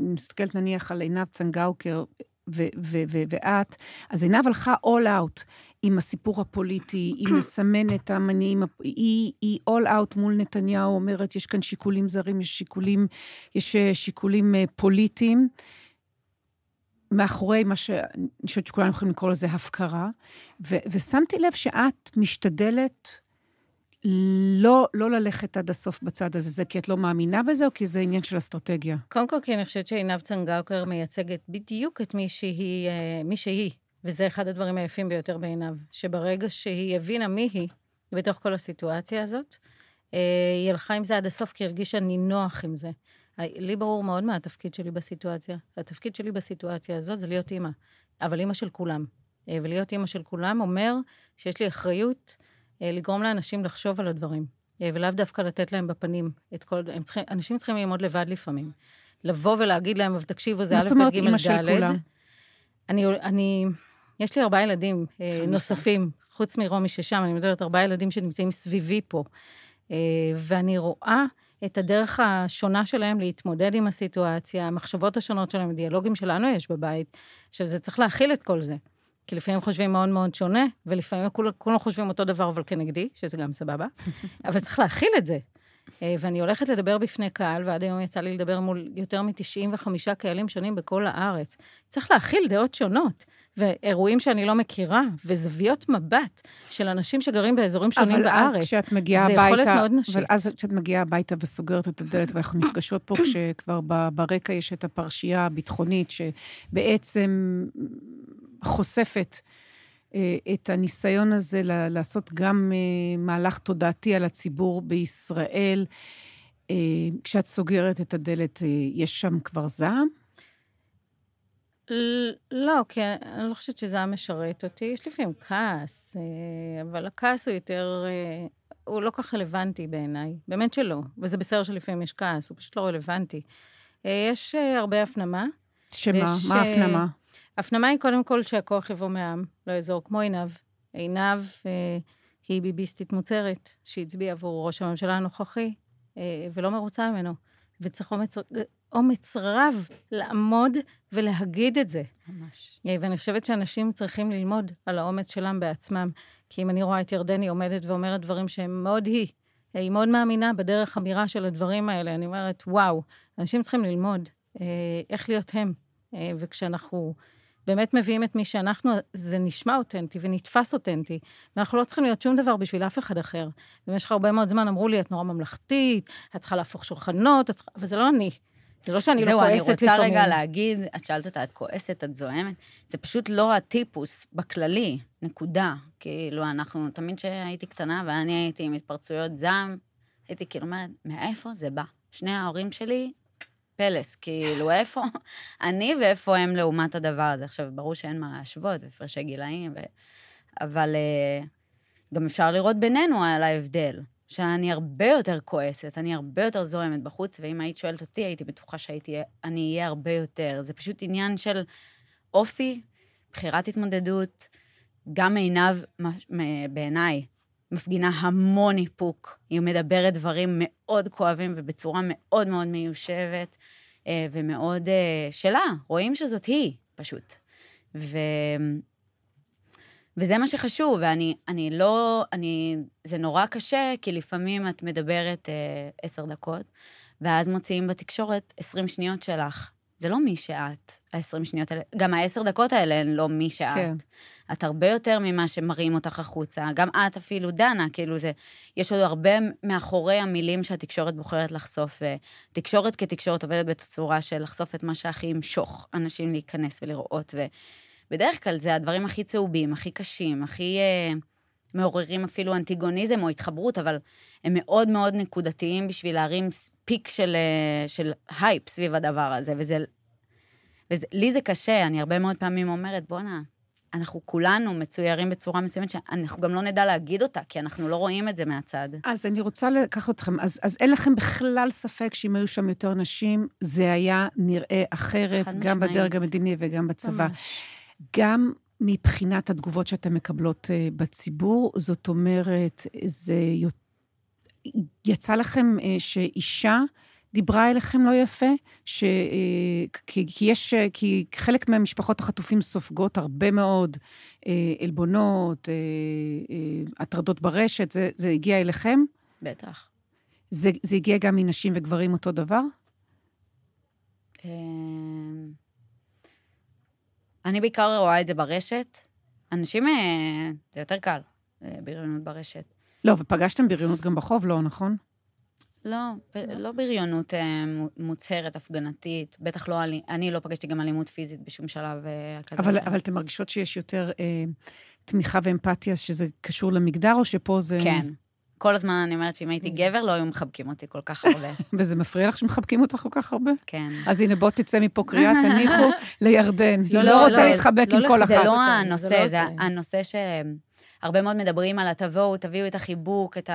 מסתכלת נניח על עינב צנגאוקר, ואת, אז עינב הלכה אול אאוט עם הסיפור הפוליטי, היא מסמנת המניעים, היא, אול אאוט מול נתניהו, אומרת, יש כאן שיקולים זרים, יש שיקולים, יש אה, שיקולים uh, פוליטיים. מאחורי מה שאני חושבת שכולנו יכולים לקרוא לזה הפקרה, ושמתי לב שאת משתדלת לא, לא ללכת עד הסוף בצד הזה, זה כי את לא מאמינה בזה, או כי זה עניין של אסטרטגיה? קודם כל, כי אני חושבת שעינב צנגאוקר מייצגת בדיוק את מי שהיא, אה, מי שהיא, וזה אחד הדברים היפים ביותר בעיניו, שברגע שהיא הבינה מי היא, בתוך כל הסיטואציה הזאת, אה, היא הלכה עם זה עד הסוף, כי הרגישה נינוח עם זה. אה, לי ברור מאוד מה התפקיד שלי בסיטואציה. התפקיד שלי בסיטואציה הזאת זה להיות אימא, אבל אימא של כולם. ולהיות אימא של כולם אומר שיש לי אחריות אה, לגרום לאנשים לחשוב על הדברים, אה, ולאו דווקא לתת להם בפנים את כל... הם צריכים, אנשים צריכים ללמוד לבד לפעמים. לבוא ולהגיד להם, אבל תקשיבו, זה א', ב', ג', ד'. אני, אני, יש לי ארבעה ילדים אה, נוספים, חוץ מרומי ששם, אני מדברת, ארבעה ילדים שנמצאים סביבי פה, ואני רואה את הדרך השונה שלהם להתמודד עם הסיטואציה, המחשבות השונות שלהם, הדיאלוגים שלנו יש בבית. עכשיו, זה צריך להכיל את כל זה. כי לפעמים חושבים מאוד מאוד שונה, ולפעמים כולם, חושבים אותו דבר, אבל כנגדי, שזה גם סבבה, אבל צריך להכיל את זה. אה, ואני הולכת לדבר בפני קהל, ועד היום יצא לי לדבר מול יותר מ-95 קהלים שונים בכל הארץ. צריך להכיל דעות שונות. ואירועים שאני לא מכירה, וזוויות מבט של אנשים שגרים באזורים שונים אבל בארץ. אבל אז כשאת מגיעה הביתה... זה יכול להיות מאוד נשית. אבל אז כשאת מגיעה הביתה וסוגרת את הדלת, ואנחנו נפגשות פה כשכבר ברקע יש את הפרשייה הביטחונית, שבעצם חושפת אה, את הניסיון הזה לעשות גם אה, מהלך תודעתי על הציבור בישראל. אה, כשאת סוגרת את הדלת, יש שם כבר זעם? לא, כי אני לא חושבת שזה היה משרת אותי. יש לפעמים כעס, אבל הכעס הוא יותר... הוא לא כך רלוונטי בעיניי. באמת שלא. וזה בסדר שלפעמים יש כעס, הוא פשוט לא רלוונטי. יש הרבה הפנמה. שמה? מה הפנמה? הפנמה היא קודם כל שהכוח יבוא מהעם, לא יעזור, כמו עיניו. עיניו אה, היא ביביסטית מוצהרת, שהצביעה עבור ראש הממשלה הנוכחי, אה, ולא מרוצה ממנו. וצריך אומץ, אומץ רב לעמוד ולהגיד את זה. ממש. אה, ואני חושבת שאנשים צריכים ללמוד על האומץ שלם בעצמם. כי אם אני רואה את ירדני עומדת ואומרת דברים שהם מאוד היא, היא מאוד מאמינה בדרך אמירה של הדברים האלה, אני אומרת, וואו, אנשים צריכים ללמוד אה, איך להיות הם. אה, וכשאנחנו באמת מביאים את מי שאנחנו, זה נשמע אותנטי ונתפס אותנטי, ואנחנו לא צריכים להיות שום דבר בשביל אף אחד אחר. במשך הרבה מאוד זמן אמרו לי, את נורא ממלכתית, את צריכה להפוך שולחנות, את צריכה... וזה לא אני. זה לא שאני לא זהו, לא כועסת לפעמים. זהו, אני רוצה רגע להגיד, את שאלת אותה, את כועסת, את זוהמת? זה פשוט לא הטיפוס בכללי, נקודה. כאילו, אנחנו, תמיד כשהייתי קטנה ואני הייתי עם התפרצויות זעם, הייתי כאילו אומרת, מאיפה זה בא? שני ההורים שלי פלס, כאילו, איפה אני ואיפה הם לעומת הדבר הזה. עכשיו, ברור שאין מה להשוות, הפרשי גילאים, ו... אבל אה, גם אפשר לראות בינינו על ההבדל. שאני הרבה יותר כועסת, אני הרבה יותר זורמת בחוץ, ואם היית שואלת אותי, הייתי בטוחה שאני אהיה הרבה יותר. זה פשוט עניין של אופי, בחירת התמודדות. גם עיניו, בעיניי, מפגינה המון איפוק, היא מדברת דברים מאוד כואבים ובצורה מאוד מאוד מיושבת אה, ומאוד אה, שלה, רואים שזאת היא, פשוט. ו... וזה מה שחשוב, ואני אני לא, אני, זה נורא קשה, כי לפעמים את מדברת אה, עשר אה, דקות, ואז מוציאים בתקשורת עשרים שניות שלך, זה לא מי שאת, ה-20 שניות האלה, גם ה-10 דקות האלה הן לא מי שאת. כן. את הרבה יותר ממה שמראים אותך החוצה. גם את אפילו דנה, כאילו זה, יש עוד הרבה מאחורי המילים שהתקשורת בוחרת לחשוף. תקשורת כתקשורת עובדת בצורה של לחשוף את מה שהכי ימשוך אנשים להיכנס ולראות, ובדרך כלל זה הדברים הכי צהובים, הכי קשים, הכי... Uh, מעוררים אפילו אנטיגוניזם או התחברות, אבל הם מאוד מאוד נקודתיים בשביל להרים פיק של, אה, של הייפ סביב הדבר הזה, וזה... ולי זה קשה, אני הרבה מאוד פעמים אומרת, בואנה, אנחנו כולנו מצוירים בצורה מסוימת שאנחנו גם לא נדע להגיד אותה, כי אנחנו לא רואים את זה מהצד. אז אני רוצה לקחת אתכם, אז, אז אין לכם בכלל ספק שאם היו שם יותר נשים, זה היה נראה אחרת, גם משמעית. בדרג המדיני וגם בצבא. ממש. גם מבחינת התגובות שאתן מקבלות אה, בציבור, זאת אומרת, זה... יצא לכם אה, שאישה דיברה אליכם לא יפה? ש... אה, כי, יש... כי חלק מהמשפחות החטופים סופגות הרבה מאוד עלבונות, הטרדות ברשת, זה, זה הגיע אליכם? בטח. זה, זה הגיע גם מנשים וגברים אותו דבר? אמ, אני בעיקר רואה את זה ברשת. אנשים, אה, זה יותר קל, אה, בריונות ברשת. לא, ופגשתם בריונות גם בחוב, לא, נכון? לא, לא בריונות אה, מוצהרת, הפגנתית, בטח לא, אני לא פגשתי גם אלימות פיזית בשום שלב כזה. אבל, אבל אתן מרגישות שיש יותר אה, תמיכה ואמפתיה, שזה קשור למגדר, או שפה זה... כן, כל הזמן אני אומרת שאם הייתי mm. גבר, לא היו מחבקים אותי כל כך הרבה. וזה מפריע לך שמחבקים אותך כל כך הרבה? כן. אז הנה, בוא תצא מפה קריאה, תניחו לירדן. לא, היא לא, לא רוצה לא, להתחבק עם כל אחת. זה לא הנושא, זה הנושא שהרבה מאוד מדברים על התבואו, תביאו את החיבוק, את,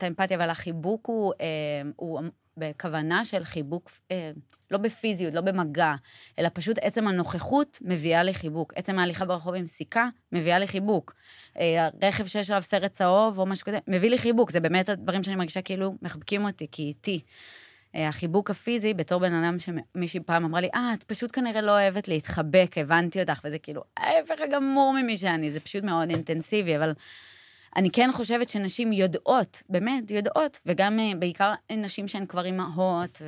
האמפתיה, אבל החיבוק הוא, אה, בכוונה של חיבוק, אה, לא בפיזיות, לא במגע, אלא פשוט עצם הנוכחות מביאה לחיבוק. עצם ההליכה ברחוב עם סיכה מביאה לחיבוק. אה, רכב שיש עליו סרט צהוב או משהו כזה, מביא לחיבוק. זה באמת הדברים שאני מרגישה כאילו מחבקים אותי, כי איתי. אה, החיבוק הפיזי, בתור בן אדם שמישהי פעם אמרה לי, אה, את פשוט כנראה לא אוהבת להתחבק, הבנתי אותך, וזה כאילו ההפך הגמור ממי שאני, זה פשוט מאוד אינטנסיבי, אבל... אני כן חושבת שנשים יודעות, באמת יודעות, וגם אה, בעיקר נשים שהן כבר אימהות,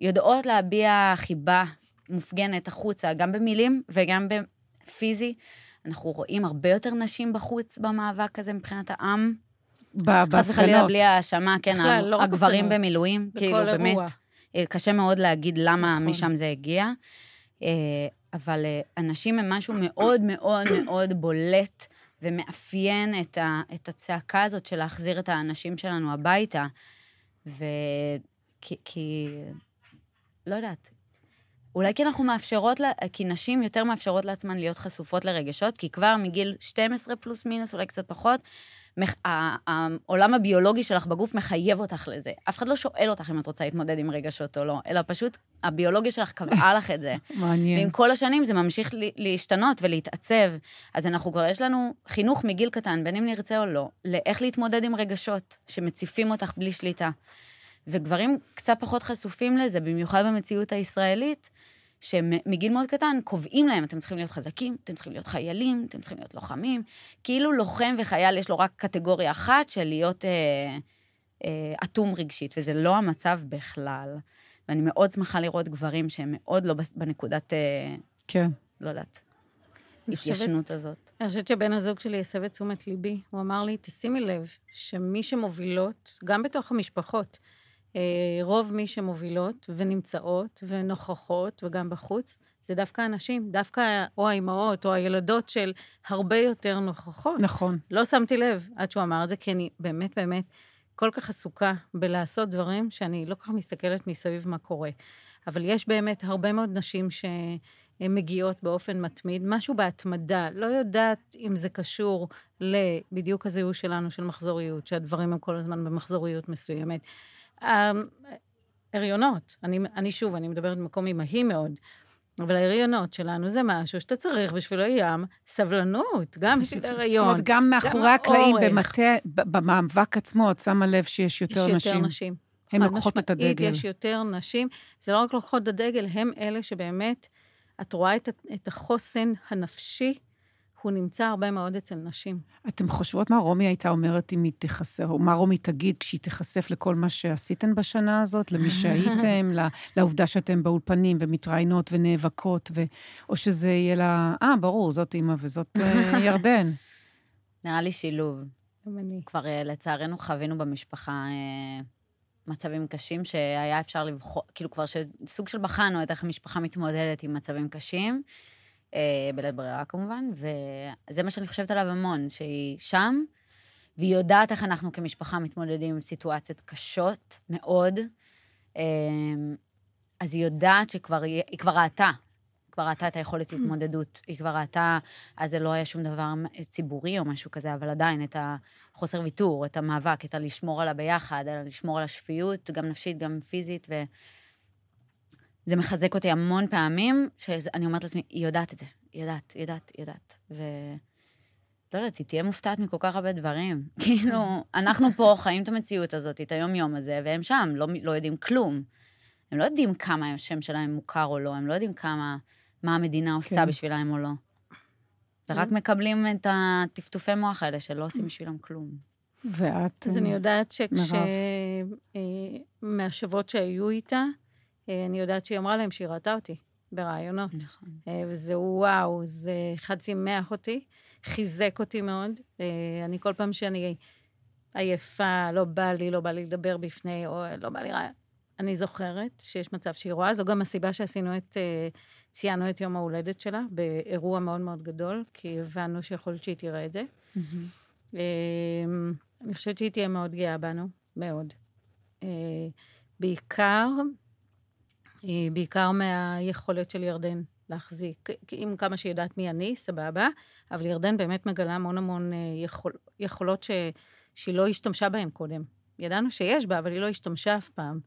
ויודעות להביע חיבה מופגנת החוצה, גם במילים וגם בפיזי. אנחנו רואים הרבה יותר נשים בחוץ במאבק הזה מבחינת העם. חס וחלילה בלי האשמה, כן, בכלל, לא הגברים בפנות, במילואים, כאילו אירוע. באמת, אה, קשה מאוד להגיד למה נכון. משם זה הגיע, אה, אבל הנשים הם משהו מאוד מאוד מאוד בולט. ומאפיין את, ה, את הצעקה הזאת של להחזיר את האנשים שלנו הביתה. וכי, כי, לא יודעת, אולי כי אנחנו מאפשרות, לה, כי נשים יותר מאפשרות לעצמן להיות חשופות לרגשות, כי כבר מגיל 12 פלוס מינוס, אולי קצת פחות, העולם הביולוגי שלך בגוף מחייב אותך לזה. אף אחד לא שואל אותך אם את רוצה להתמודד עם רגשות או לא, אלא פשוט הביולוגיה שלך קבעה לך את זה. מעניין. ועם כל השנים זה ממשיך להשתנות ולהתעצב. אז אנחנו כבר, יש לנו חינוך מגיל קטן, בין אם נרצה או לא, לאיך להתמודד עם רגשות שמציפים אותך בלי שליטה. וגברים קצת פחות חשופים לזה, במיוחד במציאות הישראלית, שמגיל אה, מאוד קטן קובעים להם, אתם צריכים להיות חזקים, אתם צריכים להיות חיילים, אתם צריכים להיות לוחמים. כאילו לוחם וחייל יש לו רק קטגוריה אחת של להיות אה, אה, אטום רגשית, וזה לא המצב בכלל. ואני מאוד שמחה לראות גברים שהם מאוד לא בנקודת... אה, כן. לא יודעת. התיישנות הזאת. אני חושבת שבן הזוג שלי הסב את תשומת ליבי. הוא אמר לי, תשימי לב שמי שמובילות, גם בתוך המשפחות, אה, רוב מי שמובילות ונמצאות ונוכחות וגם בחוץ, זה דווקא הנשים, דווקא או האימהות או הילדות של הרבה יותר נוכחות. נכון. לא שמתי לב עד שהוא אמר את זה, כי אני באמת באמת כל כך עסוקה בלעשות דברים שאני לא כל כך מסתכלת מסביב מה קורה. אבל יש באמת הרבה מאוד נשים שהן מגיעות באופן מתמיד, משהו בהתמדה, לא יודעת אם זה קשור לבדיוק הזיהוי שלנו של מחזוריות, שהדברים הם כל הזמן במחזוריות מסוימת. ההריונות, אמ, אני, אני שוב, אני מדברת במקום אימהי מאוד, אבל ההריונות שלנו זה משהו שאתה צריך בשביל הים סבלנות, גם בשביל הריון. זאת אומרת, גם מאחורי הקלעים, במטה, במאבק עצמו, את שמה לב שיש יותר נשים. יש יותר נשים. הן לוקחות את הדגל. יש יותר נשים. זה לא רק לוקחות את הדגל, הן אלה שבאמת, את רואה את, את החוסן הנפשי הוא נמצא הרבה מאוד אצל נשים. אתם חושבות מה רומי הייתה אומרת אם היא תיחשף, או מה רומי תגיד כשהיא תיחשף לכל מה שעשיתן בשנה הזאת, למי שהייתם, לעובדה שאתם באולפנים ומתראיינות ונאבקות, ו... או שזה יהיה לה, אה, ברור, זאת אימא וזאת אה, ירדן. נראה לי שילוב. גם אני. כבר אה, לצערנו חווינו במשפחה אה, מצבים קשים שהיה אפשר לבחור, כאילו כבר סוג של בחנו את איך המשפחה מתמודדת עם מצבים קשים. אה, בלית ברירה כמובן, וזה מה שאני חושבת עליו המון, שהיא שם, והיא יודעת איך אנחנו כמשפחה מתמודדים עם סיטואציות קשות מאוד. אה, אז היא יודעת שכבר, היא כבר ראתה, היא כבר ראתה את היכולת hmm. התמודדות, היא כבר ראתה, אז זה לא היה שום דבר ציבורי או משהו כזה, אבל עדיין את החוסר ויתור, את המאבק, את הלשמור על הביחד, על לשמור על השפיות, גם נפשית, גם פיזית, ו... זה מחזק אותי המון פעמים, שאני אומרת לעצמי, היא יודעת את זה, היא יודעת, היא יודעת, היא יודעת. ו... לא יודעת, היא תהיה מופתעת מכל כך הרבה דברים. כאילו, אנחנו פה חיים את המציאות הזאת, את היום-יום הזה, והם שם, לא, לא יודעים כלום. הם לא יודעים כמה השם שלהם מוכר או לא, הם לא יודעים כמה, מה המדינה עושה כן. בשבילם או לא. ורק מקבלים את הטפטופי מוח האלה שלא עושים בשבילם כלום. ואת... אז אני יודעת שכש... אה, מהשבועות שהיו איתה, אה, אני יודעת שהיא אמרה להם שהיא ראתה אותי ברעיונות. נכון. אה, וזה וואו, זה אחד שימח אותי, חיזק אותי מאוד. אה, אני כל פעם שאני עייפה, לא בא לי, לא בא לי לדבר בפני, או לא בא לי רעיון. אני זוכרת שיש מצב שהיא רואה, זו גם הסיבה שעשינו את, ציינו את יום ההולדת שלה באירוע מאוד מאוד גדול, כי הבנו שיכול להיות שהיא תראה את זה. אני חושבת שהיא תהיה מאוד גאה בנו, מאוד. בעיקר אה, בעיקר מהיכולת של ירדן להחזיק. עם כמה שהיא יודעת מי אני, סבבה, אבל ירדן באמת מגלה המון המון אה, יכול, יכולות ש, שהיא לא השתמשה בהן קודם. ידענו שיש בה, אבל היא לא השתמשה אף פעם.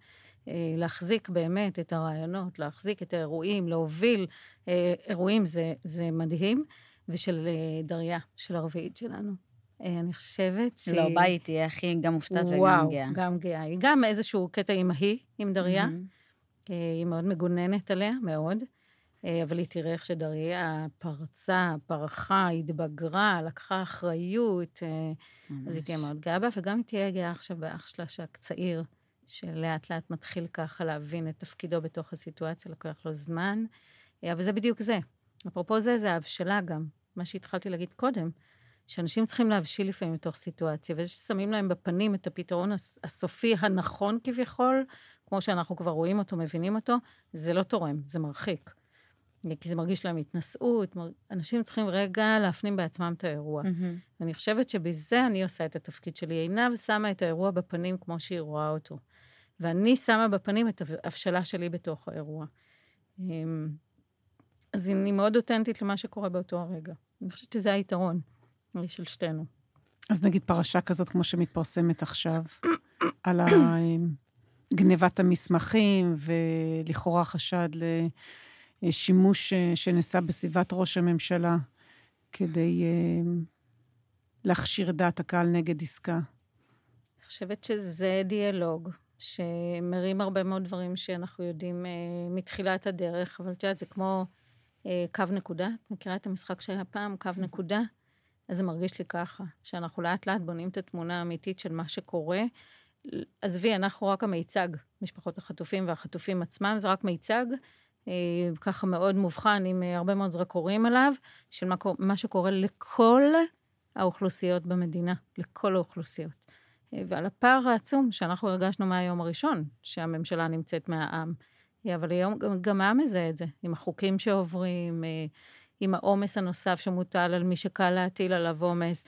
אה, להחזיק באמת את הרעיונות, להחזיק את האירועים, להוביל אירועים, זה, זה מדהים. ושל דריה, של הרביעית שלנו. אני חושבת שהיא... לא, ביי, תהיה הכי גם מופתעת וגם גאה. וואו, גם גאה. היא גם איזשהו קטע עם ההיא, עם דריה. Mm-hmm. אה, היא מאוד מגוננת עליה, מאוד. אה, אבל היא תראה איך שדריה פרצה, פרחה, התבגרה, לקחה אחריות, ממש. אה, אז היא תהיה מאוד גאה בה, וגם היא תהיה גאה עכשיו באח שלה הצעיר, שלאט לאט מתחיל ככה להבין את תפקידו בתוך הסיטואציה, לוקח לו זמן, אבל זה בדיוק זה. אפרופו זה, זה ההבשלה גם, מה שהתחלתי להגיד קודם, שאנשים צריכים להבשיל לפעמים מתוך סיטואציה, וזה ששמים להם בפנים את הפתרון הסופי הנכון כביכול, כמו שאנחנו כבר רואים אותו, מבינים אותו, זה לא תורם, זה מרחיק. כי זה מרגיש להם התנשאות, מר... אנשים צריכים רגע להפנים בעצמם את האירוע. Mm-hmm. אני חושבת שבזה אני עושה את התפקיד שלי. עינב שמה את האירוע בפנים כמו שהיא רואה אותו. ואני שמה בפנים את ההבשלה שלי בתוך האירוע. אמ, אז אני מאוד אותנטית למה שקורה באותו הרגע. אני חושבת שזה היתרון אה, של שתינו. אז נגיד פרשה כזאת כמו שמתפרסמת עכשיו, על ה... גנבת המסמכים ולכאורה חשד לשימוש אה, שנעשה בסביבת ראש הממשלה כדי אה, להכשיר דעת הקהל נגד עסקה. אני חושבת שזה דיאלוג שמרים הרבה מאוד דברים שאנחנו יודעים אה, מתחילת הדרך, אבל את יודעת, זה כמו קו נקודה. את מכירה את המשחק שהיה פעם, קו נקודה? אז זה מרגיש לי ככה, שאנחנו לאט לאט בונים את התמונה האמיתית של מה שקורה. עזבי, אנחנו רק המיצג, משפחות החטופים והחטופים עצמם, זה רק מיצג, אה, ככה מאוד מובחן, עם אה, הרבה מאוד זרקורים עליו, של מה, מה שקורה לכל האוכלוסיות במדינה, לכל האוכלוסיות. אה, ועל הפער העצום שאנחנו הרגשנו מהיום הראשון שהממשלה נמצאת מהעם. אבל היום גם, גם העם מזהה את זה, עם החוקים שעוברים, עם העומס הנוסף שמוטל על מי שקל להטיל עליו עומס.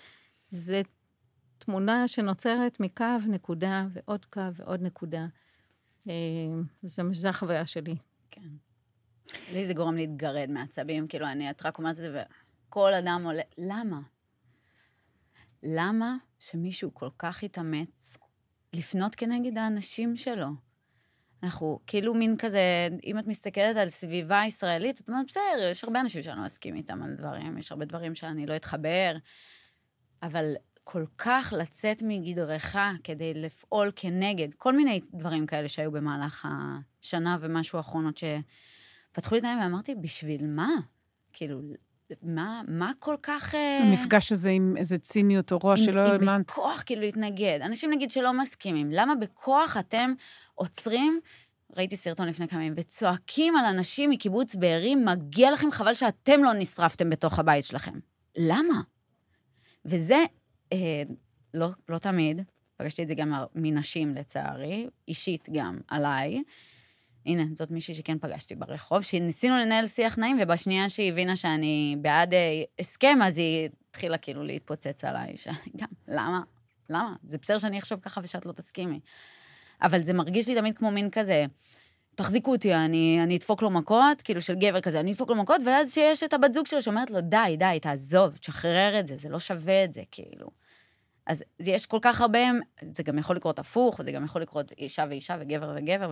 זה תמונה שנוצרת מקו, נקודה, ועוד קו, ועוד נקודה. אה, זו החוויה שלי. כן. לי זה גורם להתגרד מעצבים, כאילו, אני, את רק אומרת את זה, וכל אדם עולה, למה? למה שמישהו כל כך יתאמץ לפנות כנגד האנשים שלו? אנחנו כאילו מין כזה, אם את מסתכלת על סביבה ישראלית, את אומרת, בסדר, יש הרבה אנשים שאני לא אסכים איתם על דברים, יש הרבה דברים שאני לא אתחבר, אבל כל כך לצאת מגדרך כדי לפעול כנגד, כל מיני דברים כאלה שהיו במהלך השנה ומשהו האחרונות שפתחו לי את העניין ואמרתי, בשביל מה? כאילו, מה, מה כל כך... אה, המפגש הזה עם איזה ציניות או רוע עם, שלא האמנת. עם בכוח כאילו להתנגד. אנשים נגיד שלא מסכימים, למה בכוח אתם עוצרים ראיתי סרטון לפני כמה ימים, וצועקים על אנשים מקיבוץ בארי, מגיע לכם, חבל שאתם לא נשרפתם בתוך הבית שלכם. למה? וזה אה, לא, לא תמיד, פגשתי את זה גם מנשים לצערי, אישית גם, עליי. הנה, זאת מישהי שכן פגשתי ברחוב, שניסינו לנהל שיח נעים, ובשנייה שהיא הבינה שאני בעד אה, הסכם, אז היא התחילה כאילו להתפוצץ עליי, שאני גם, למה? למה? זה בסדר שאני אחשוב ככה ושאת לא תסכימי. אבל זה מרגיש לי תמיד כמו מין כזה, תחזיקו אותי, אני, אני אדפוק לו מכות, כאילו של גבר כזה, אני אדפוק לו מכות, ואז שיש את הבת זוג שלו שאומרת לו, די, די, תעזוב, תשחרר את זה, זה לא שווה את זה, כאילו. אז יש כל כך הרבה, זה גם יכול לקרות הפוך, זה גם יכול לקרות אישה ואישה וגבר וגבר,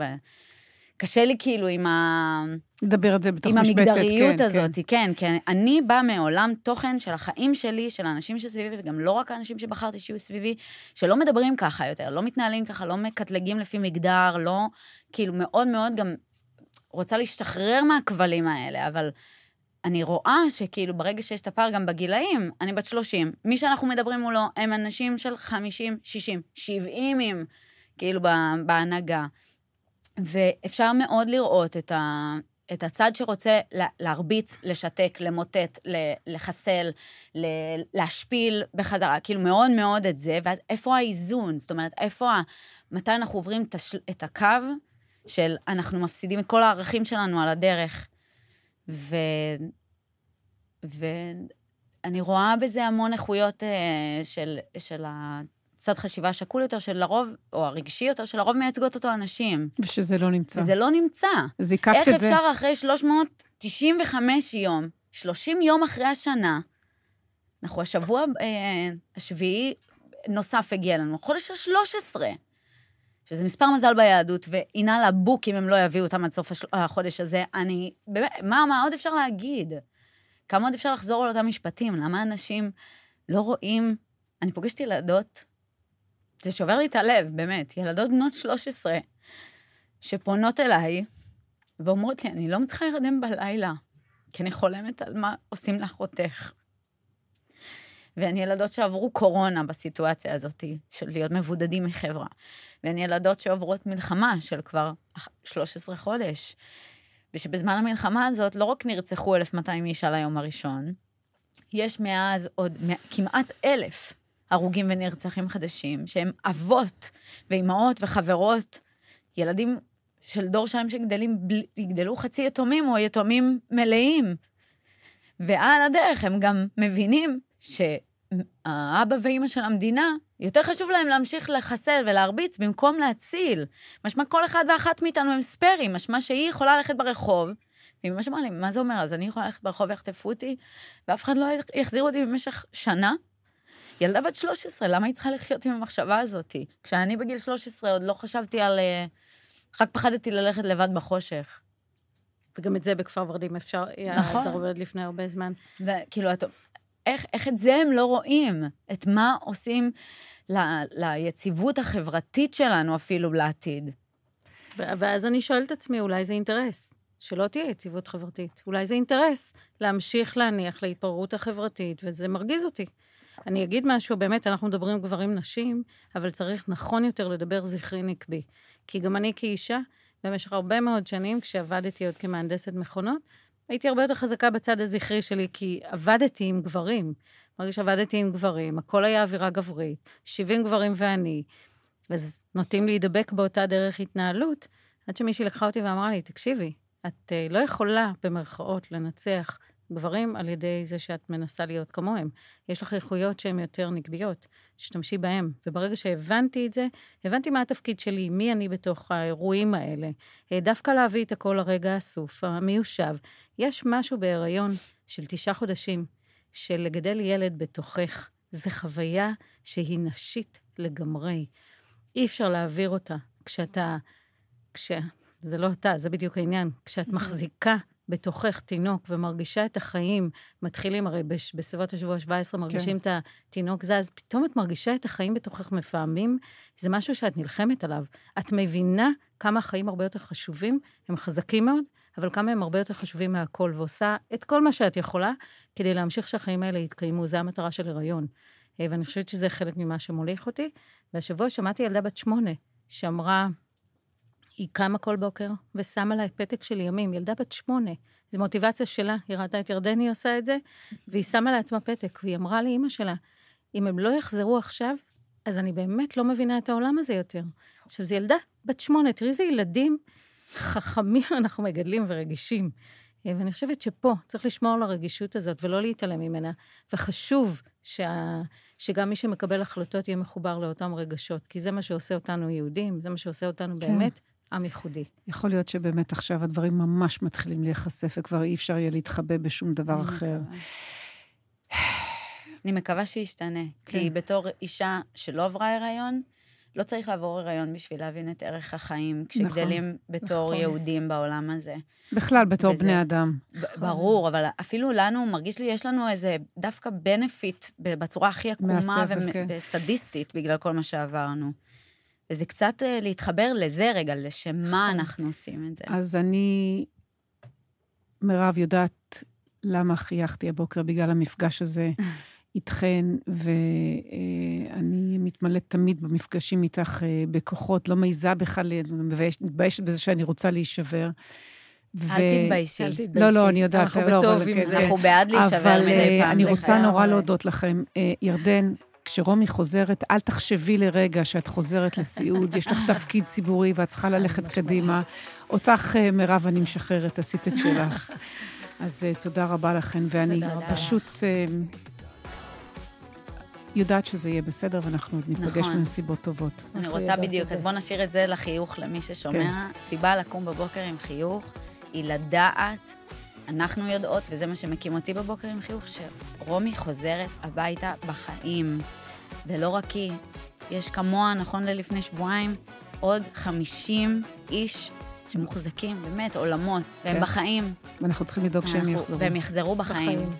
וקשה לי כאילו עם ה... לדבר את זה בתוך משבצת, כן. עם המגדריות כן, הזאת, כן. כן, כן. אני באה מעולם תוכן של החיים שלי, של האנשים שסביבי, וגם לא רק האנשים שבחרתי שיהיו סביבי, שלא מדברים ככה יותר, לא מתנהלים ככה, לא מקטלגים לפי מגדר, לא, כאילו מאוד מאוד גם רוצה להשתחרר מהכבלים האלה, אבל... אני רואה שכאילו ברגע שיש את הפער גם בגילאים, אני בת 30, מי שאנחנו מדברים מולו הם אנשים של 50, 60, 70, כאילו בהנהגה. ואפשר מאוד לראות את, ה, את הצד שרוצה להרביץ, לשתק, למוטט, ל, לחסל, ל, להשפיל בחזרה, כאילו מאוד מאוד את זה, ואז איפה האיזון? זאת אומרת, איפה, מתי אנחנו עוברים את הקו של אנחנו מפסידים את כל הערכים שלנו על הדרך, ו... ואני רואה בזה המון איכויות אה, של, של הצד חשיבה השקול יותר, של לרוב, או הרגשי יותר, שלרוב מייצגות אותו אנשים. ושזה לא נמצא. וזה לא נמצא. זיקקת את זה. איך אפשר אחרי 395 יום, 30 יום אחרי השנה, אנחנו השבוע אה, השביעי נוסף הגיע לנו, חודש ה-13. שזה מספר מזל ביהדות, וינעל לבוק אם הם לא יביאו אותם עד סוף החודש הזה. אני, באמת, מה, מה עוד אפשר להגיד? כמה עוד אפשר לחזור על אותם משפטים? למה אנשים לא רואים... אני פוגשת ילדות, זה שובר לי את הלב, באמת, ילדות בנות 13, שפונות אליי ואומרות לי, אני לא מצליחה להירדם בלילה, כי אני חולמת על מה עושים לאחותך. והן ילדות שעברו קורונה בסיטואציה הזאת של להיות מבודדים מחברה, והן ילדות שעוברות מלחמה של כבר 13 חודש, ושבזמן המלחמה הזאת לא רק נרצחו 1,200 איש על היום הראשון, יש מאז עוד כמעט אלף הרוגים ונרצחים חדשים, שהם אבות ואימהות וחברות, ילדים של דור שלם שגדלים, יגדלו חצי יתומים או יתומים מלאים. ועל הדרך הם גם מבינים ש, האבא ואימא של המדינה, יותר חשוב להם להמשיך לחסל ולהרביץ במקום להציל. משמע כל אחד ואחת מאיתנו הם ספיירים, משמע שהיא יכולה ללכת ברחוב, ואמא שאמרה לי, מה זה אומר, אז אני יכולה ללכת ברחוב ויחטפו אותי, ואף אחד לא יחזיר אותי במשך שנה? ילדה בת 13, למה היא צריכה לחיות עם המחשבה הזאת? כשאני בגיל 13 עוד לא חשבתי על... אה, רק פחדתי ללכת לבד בחושך. וגם את זה בכפר ורדים אפשר, נכון. היה עובד לפני הרבה זמן. וכאילו, את, איך, איך את זה הם לא רואים? את מה עושים ל, ליציבות החברתית שלנו אפילו לעתיד? ואז אני שואלת את עצמי, אולי זה אינטרס. שלא תהיה יציבות חברתית. אולי זה אינטרס להמשיך להניח להתפרעות החברתית, וזה מרגיז אותי. אני אגיד משהו, באמת, אנחנו מדברים גברים נשים, אבל צריך נכון יותר לדבר זכרי נקבי. כי גם אני כאישה, במשך הרבה מאוד שנים, כשעבדתי עוד כמהנדסת מכונות, הייתי הרבה יותר חזקה בצד הזכרי שלי, כי עבדתי עם גברים. ברגע שעבדתי עם גברים, הכל היה אווירה גברית, 70 גברים ואני, אז נוטים להידבק באותה דרך התנהלות, עד שמישהי לקחה אותי ואמרה לי, תקשיבי, את אה, לא יכולה, במרכאות, לנצח גברים על ידי זה שאת מנסה להיות כמוהם. יש לך איכויות שהן יותר נקביות. תשתמשי בהם. וברגע שהבנתי את זה, הבנתי מה התפקיד שלי, מי אני בתוך האירועים האלה. אה, דווקא להביא את הכל לרגע הסוף, המיושב. יש משהו בהיריון של תשעה חודשים, של לגדל ילד בתוכך. זה חוויה שהיא נשית לגמרי. אי אפשר להעביר אותה. כשאתה... כש... זה לא אתה, זה בדיוק העניין. כשאת נכון. מחזיקה בתוכך תינוק ומרגישה את החיים, מתחילים הרי בש, בסביבות השבוע ה-17 כן. מרגישים כן. את התינוק זז, פתאום את מרגישה את החיים בתוכך מפעמים, זה משהו שאת נלחמת עליו. את מבינה כמה החיים הרבה יותר חשובים, הם חזקים מאוד, אבל כמה הם הרבה יותר חשובים מהכל, ועושה את כל מה שאת יכולה כדי להמשיך שהחיים האלה יתקיימו, זו המטרה של הריון. אה, ואני חושבת שזה חלק ממה שמוליך אותי. והשבוע שמעתי ילדה בת שמונה, שאמרה, היא קמה כל בוקר ושמה לה פתק של ימים, ילדה בת שמונה. זו מוטיבציה שלה, היא ראתה את ירדני עושה את זה, והיא שמה לעצמה פתק, והיא אמרה לאימא שלה, אם הם לא יחזרו עכשיו, אז אני באמת לא מבינה את העולם הזה יותר. עכשיו, זו ילדה בת שמונה, תראי איזה ילדים חכמים אנחנו מגדלים ורגישים. אה, ואני חושבת שפה צריך לשמור על הרגישות הזאת ולא להתעלם ממנה, וחשוב שה... שגם מי שמקבל החלטות יהיה מחובר לאותם רגשות, כי זה מה שעושה אותנו יהודים, זה מה שעושה אותנו כן. באמת עם ייחודי. יכול להיות שבאמת עכשיו הדברים ממש מתחילים להיחשף, וכבר אי אפשר יהיה להתחבא בשום דבר אחר. אני מקווה שישתנה, כי כן. בתור אישה שלא עברה הריון, לא צריך לעבור הריון בשביל להבין את ערך החיים, כשגדלים נכון, בתור נכון. יהודים בעולם הזה. בכלל, בתור וזה, בני אדם. נכון. ברור, אבל אפילו לנו, מרגיש לי, יש לנו איזה דווקא בנפיט בצורה הכי עקומה מהסבל, ו- כן. וסדיסטית בגלל כל מה שעברנו. וזה קצת אה, להתחבר לזה רגע, לשמה נכון. אנחנו עושים את זה. אז אני, מירב, יודעת למה חייכתי הבוקר בגלל המפגש הזה איתכן, ואני מתמלאת תמיד במפגשים איתך אה, בכוחות, לא מעיזה בכלל, אה, מתביישת בזה שאני רוצה להישבר. ו... אל תתביישי. אל תתביישי. לא, לא, אני יודעת. אנחנו לא, בטוב כן, עם זה. כן. אנחנו בעד להישבר מדי פעם. אבל אני רוצה נורא להודות לכם. ירדן, כשרומי חוזרת, אל תחשבי לרגע שאת חוזרת לסיעוד, יש לך תפקיד ציבורי ואת צריכה ללכת קדימה. אותך, אה, מירב, אני משחררת, עשית את שלך. אז אה, תודה רבה לכן, ואני פשוט... אה, יודעת שזה יהיה בסדר, ואנחנו עוד ניפגש נכון. מסיבות טובות. אני רוצה בדיוק, אז בואו נשאיר את זה לחיוך למי ששומע. כן. סיבה לקום בבוקר עם חיוך היא לדעת אנחנו יודעות, וזה מה שמקים אותי בבוקר עם חיוך, שרומי חוזרת הביתה בחיים. ולא רק היא, יש כמוה, נכון ללפני שבועיים, עוד 50 איש שמוחזקים, באמת, עולמות, והם כן. בחיים. ואנחנו צריכים לדאוג שהם יחזרו. והם יחזרו בחיים. בחיים.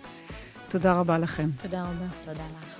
תודה רבה לכם. תודה רבה. תודה לך.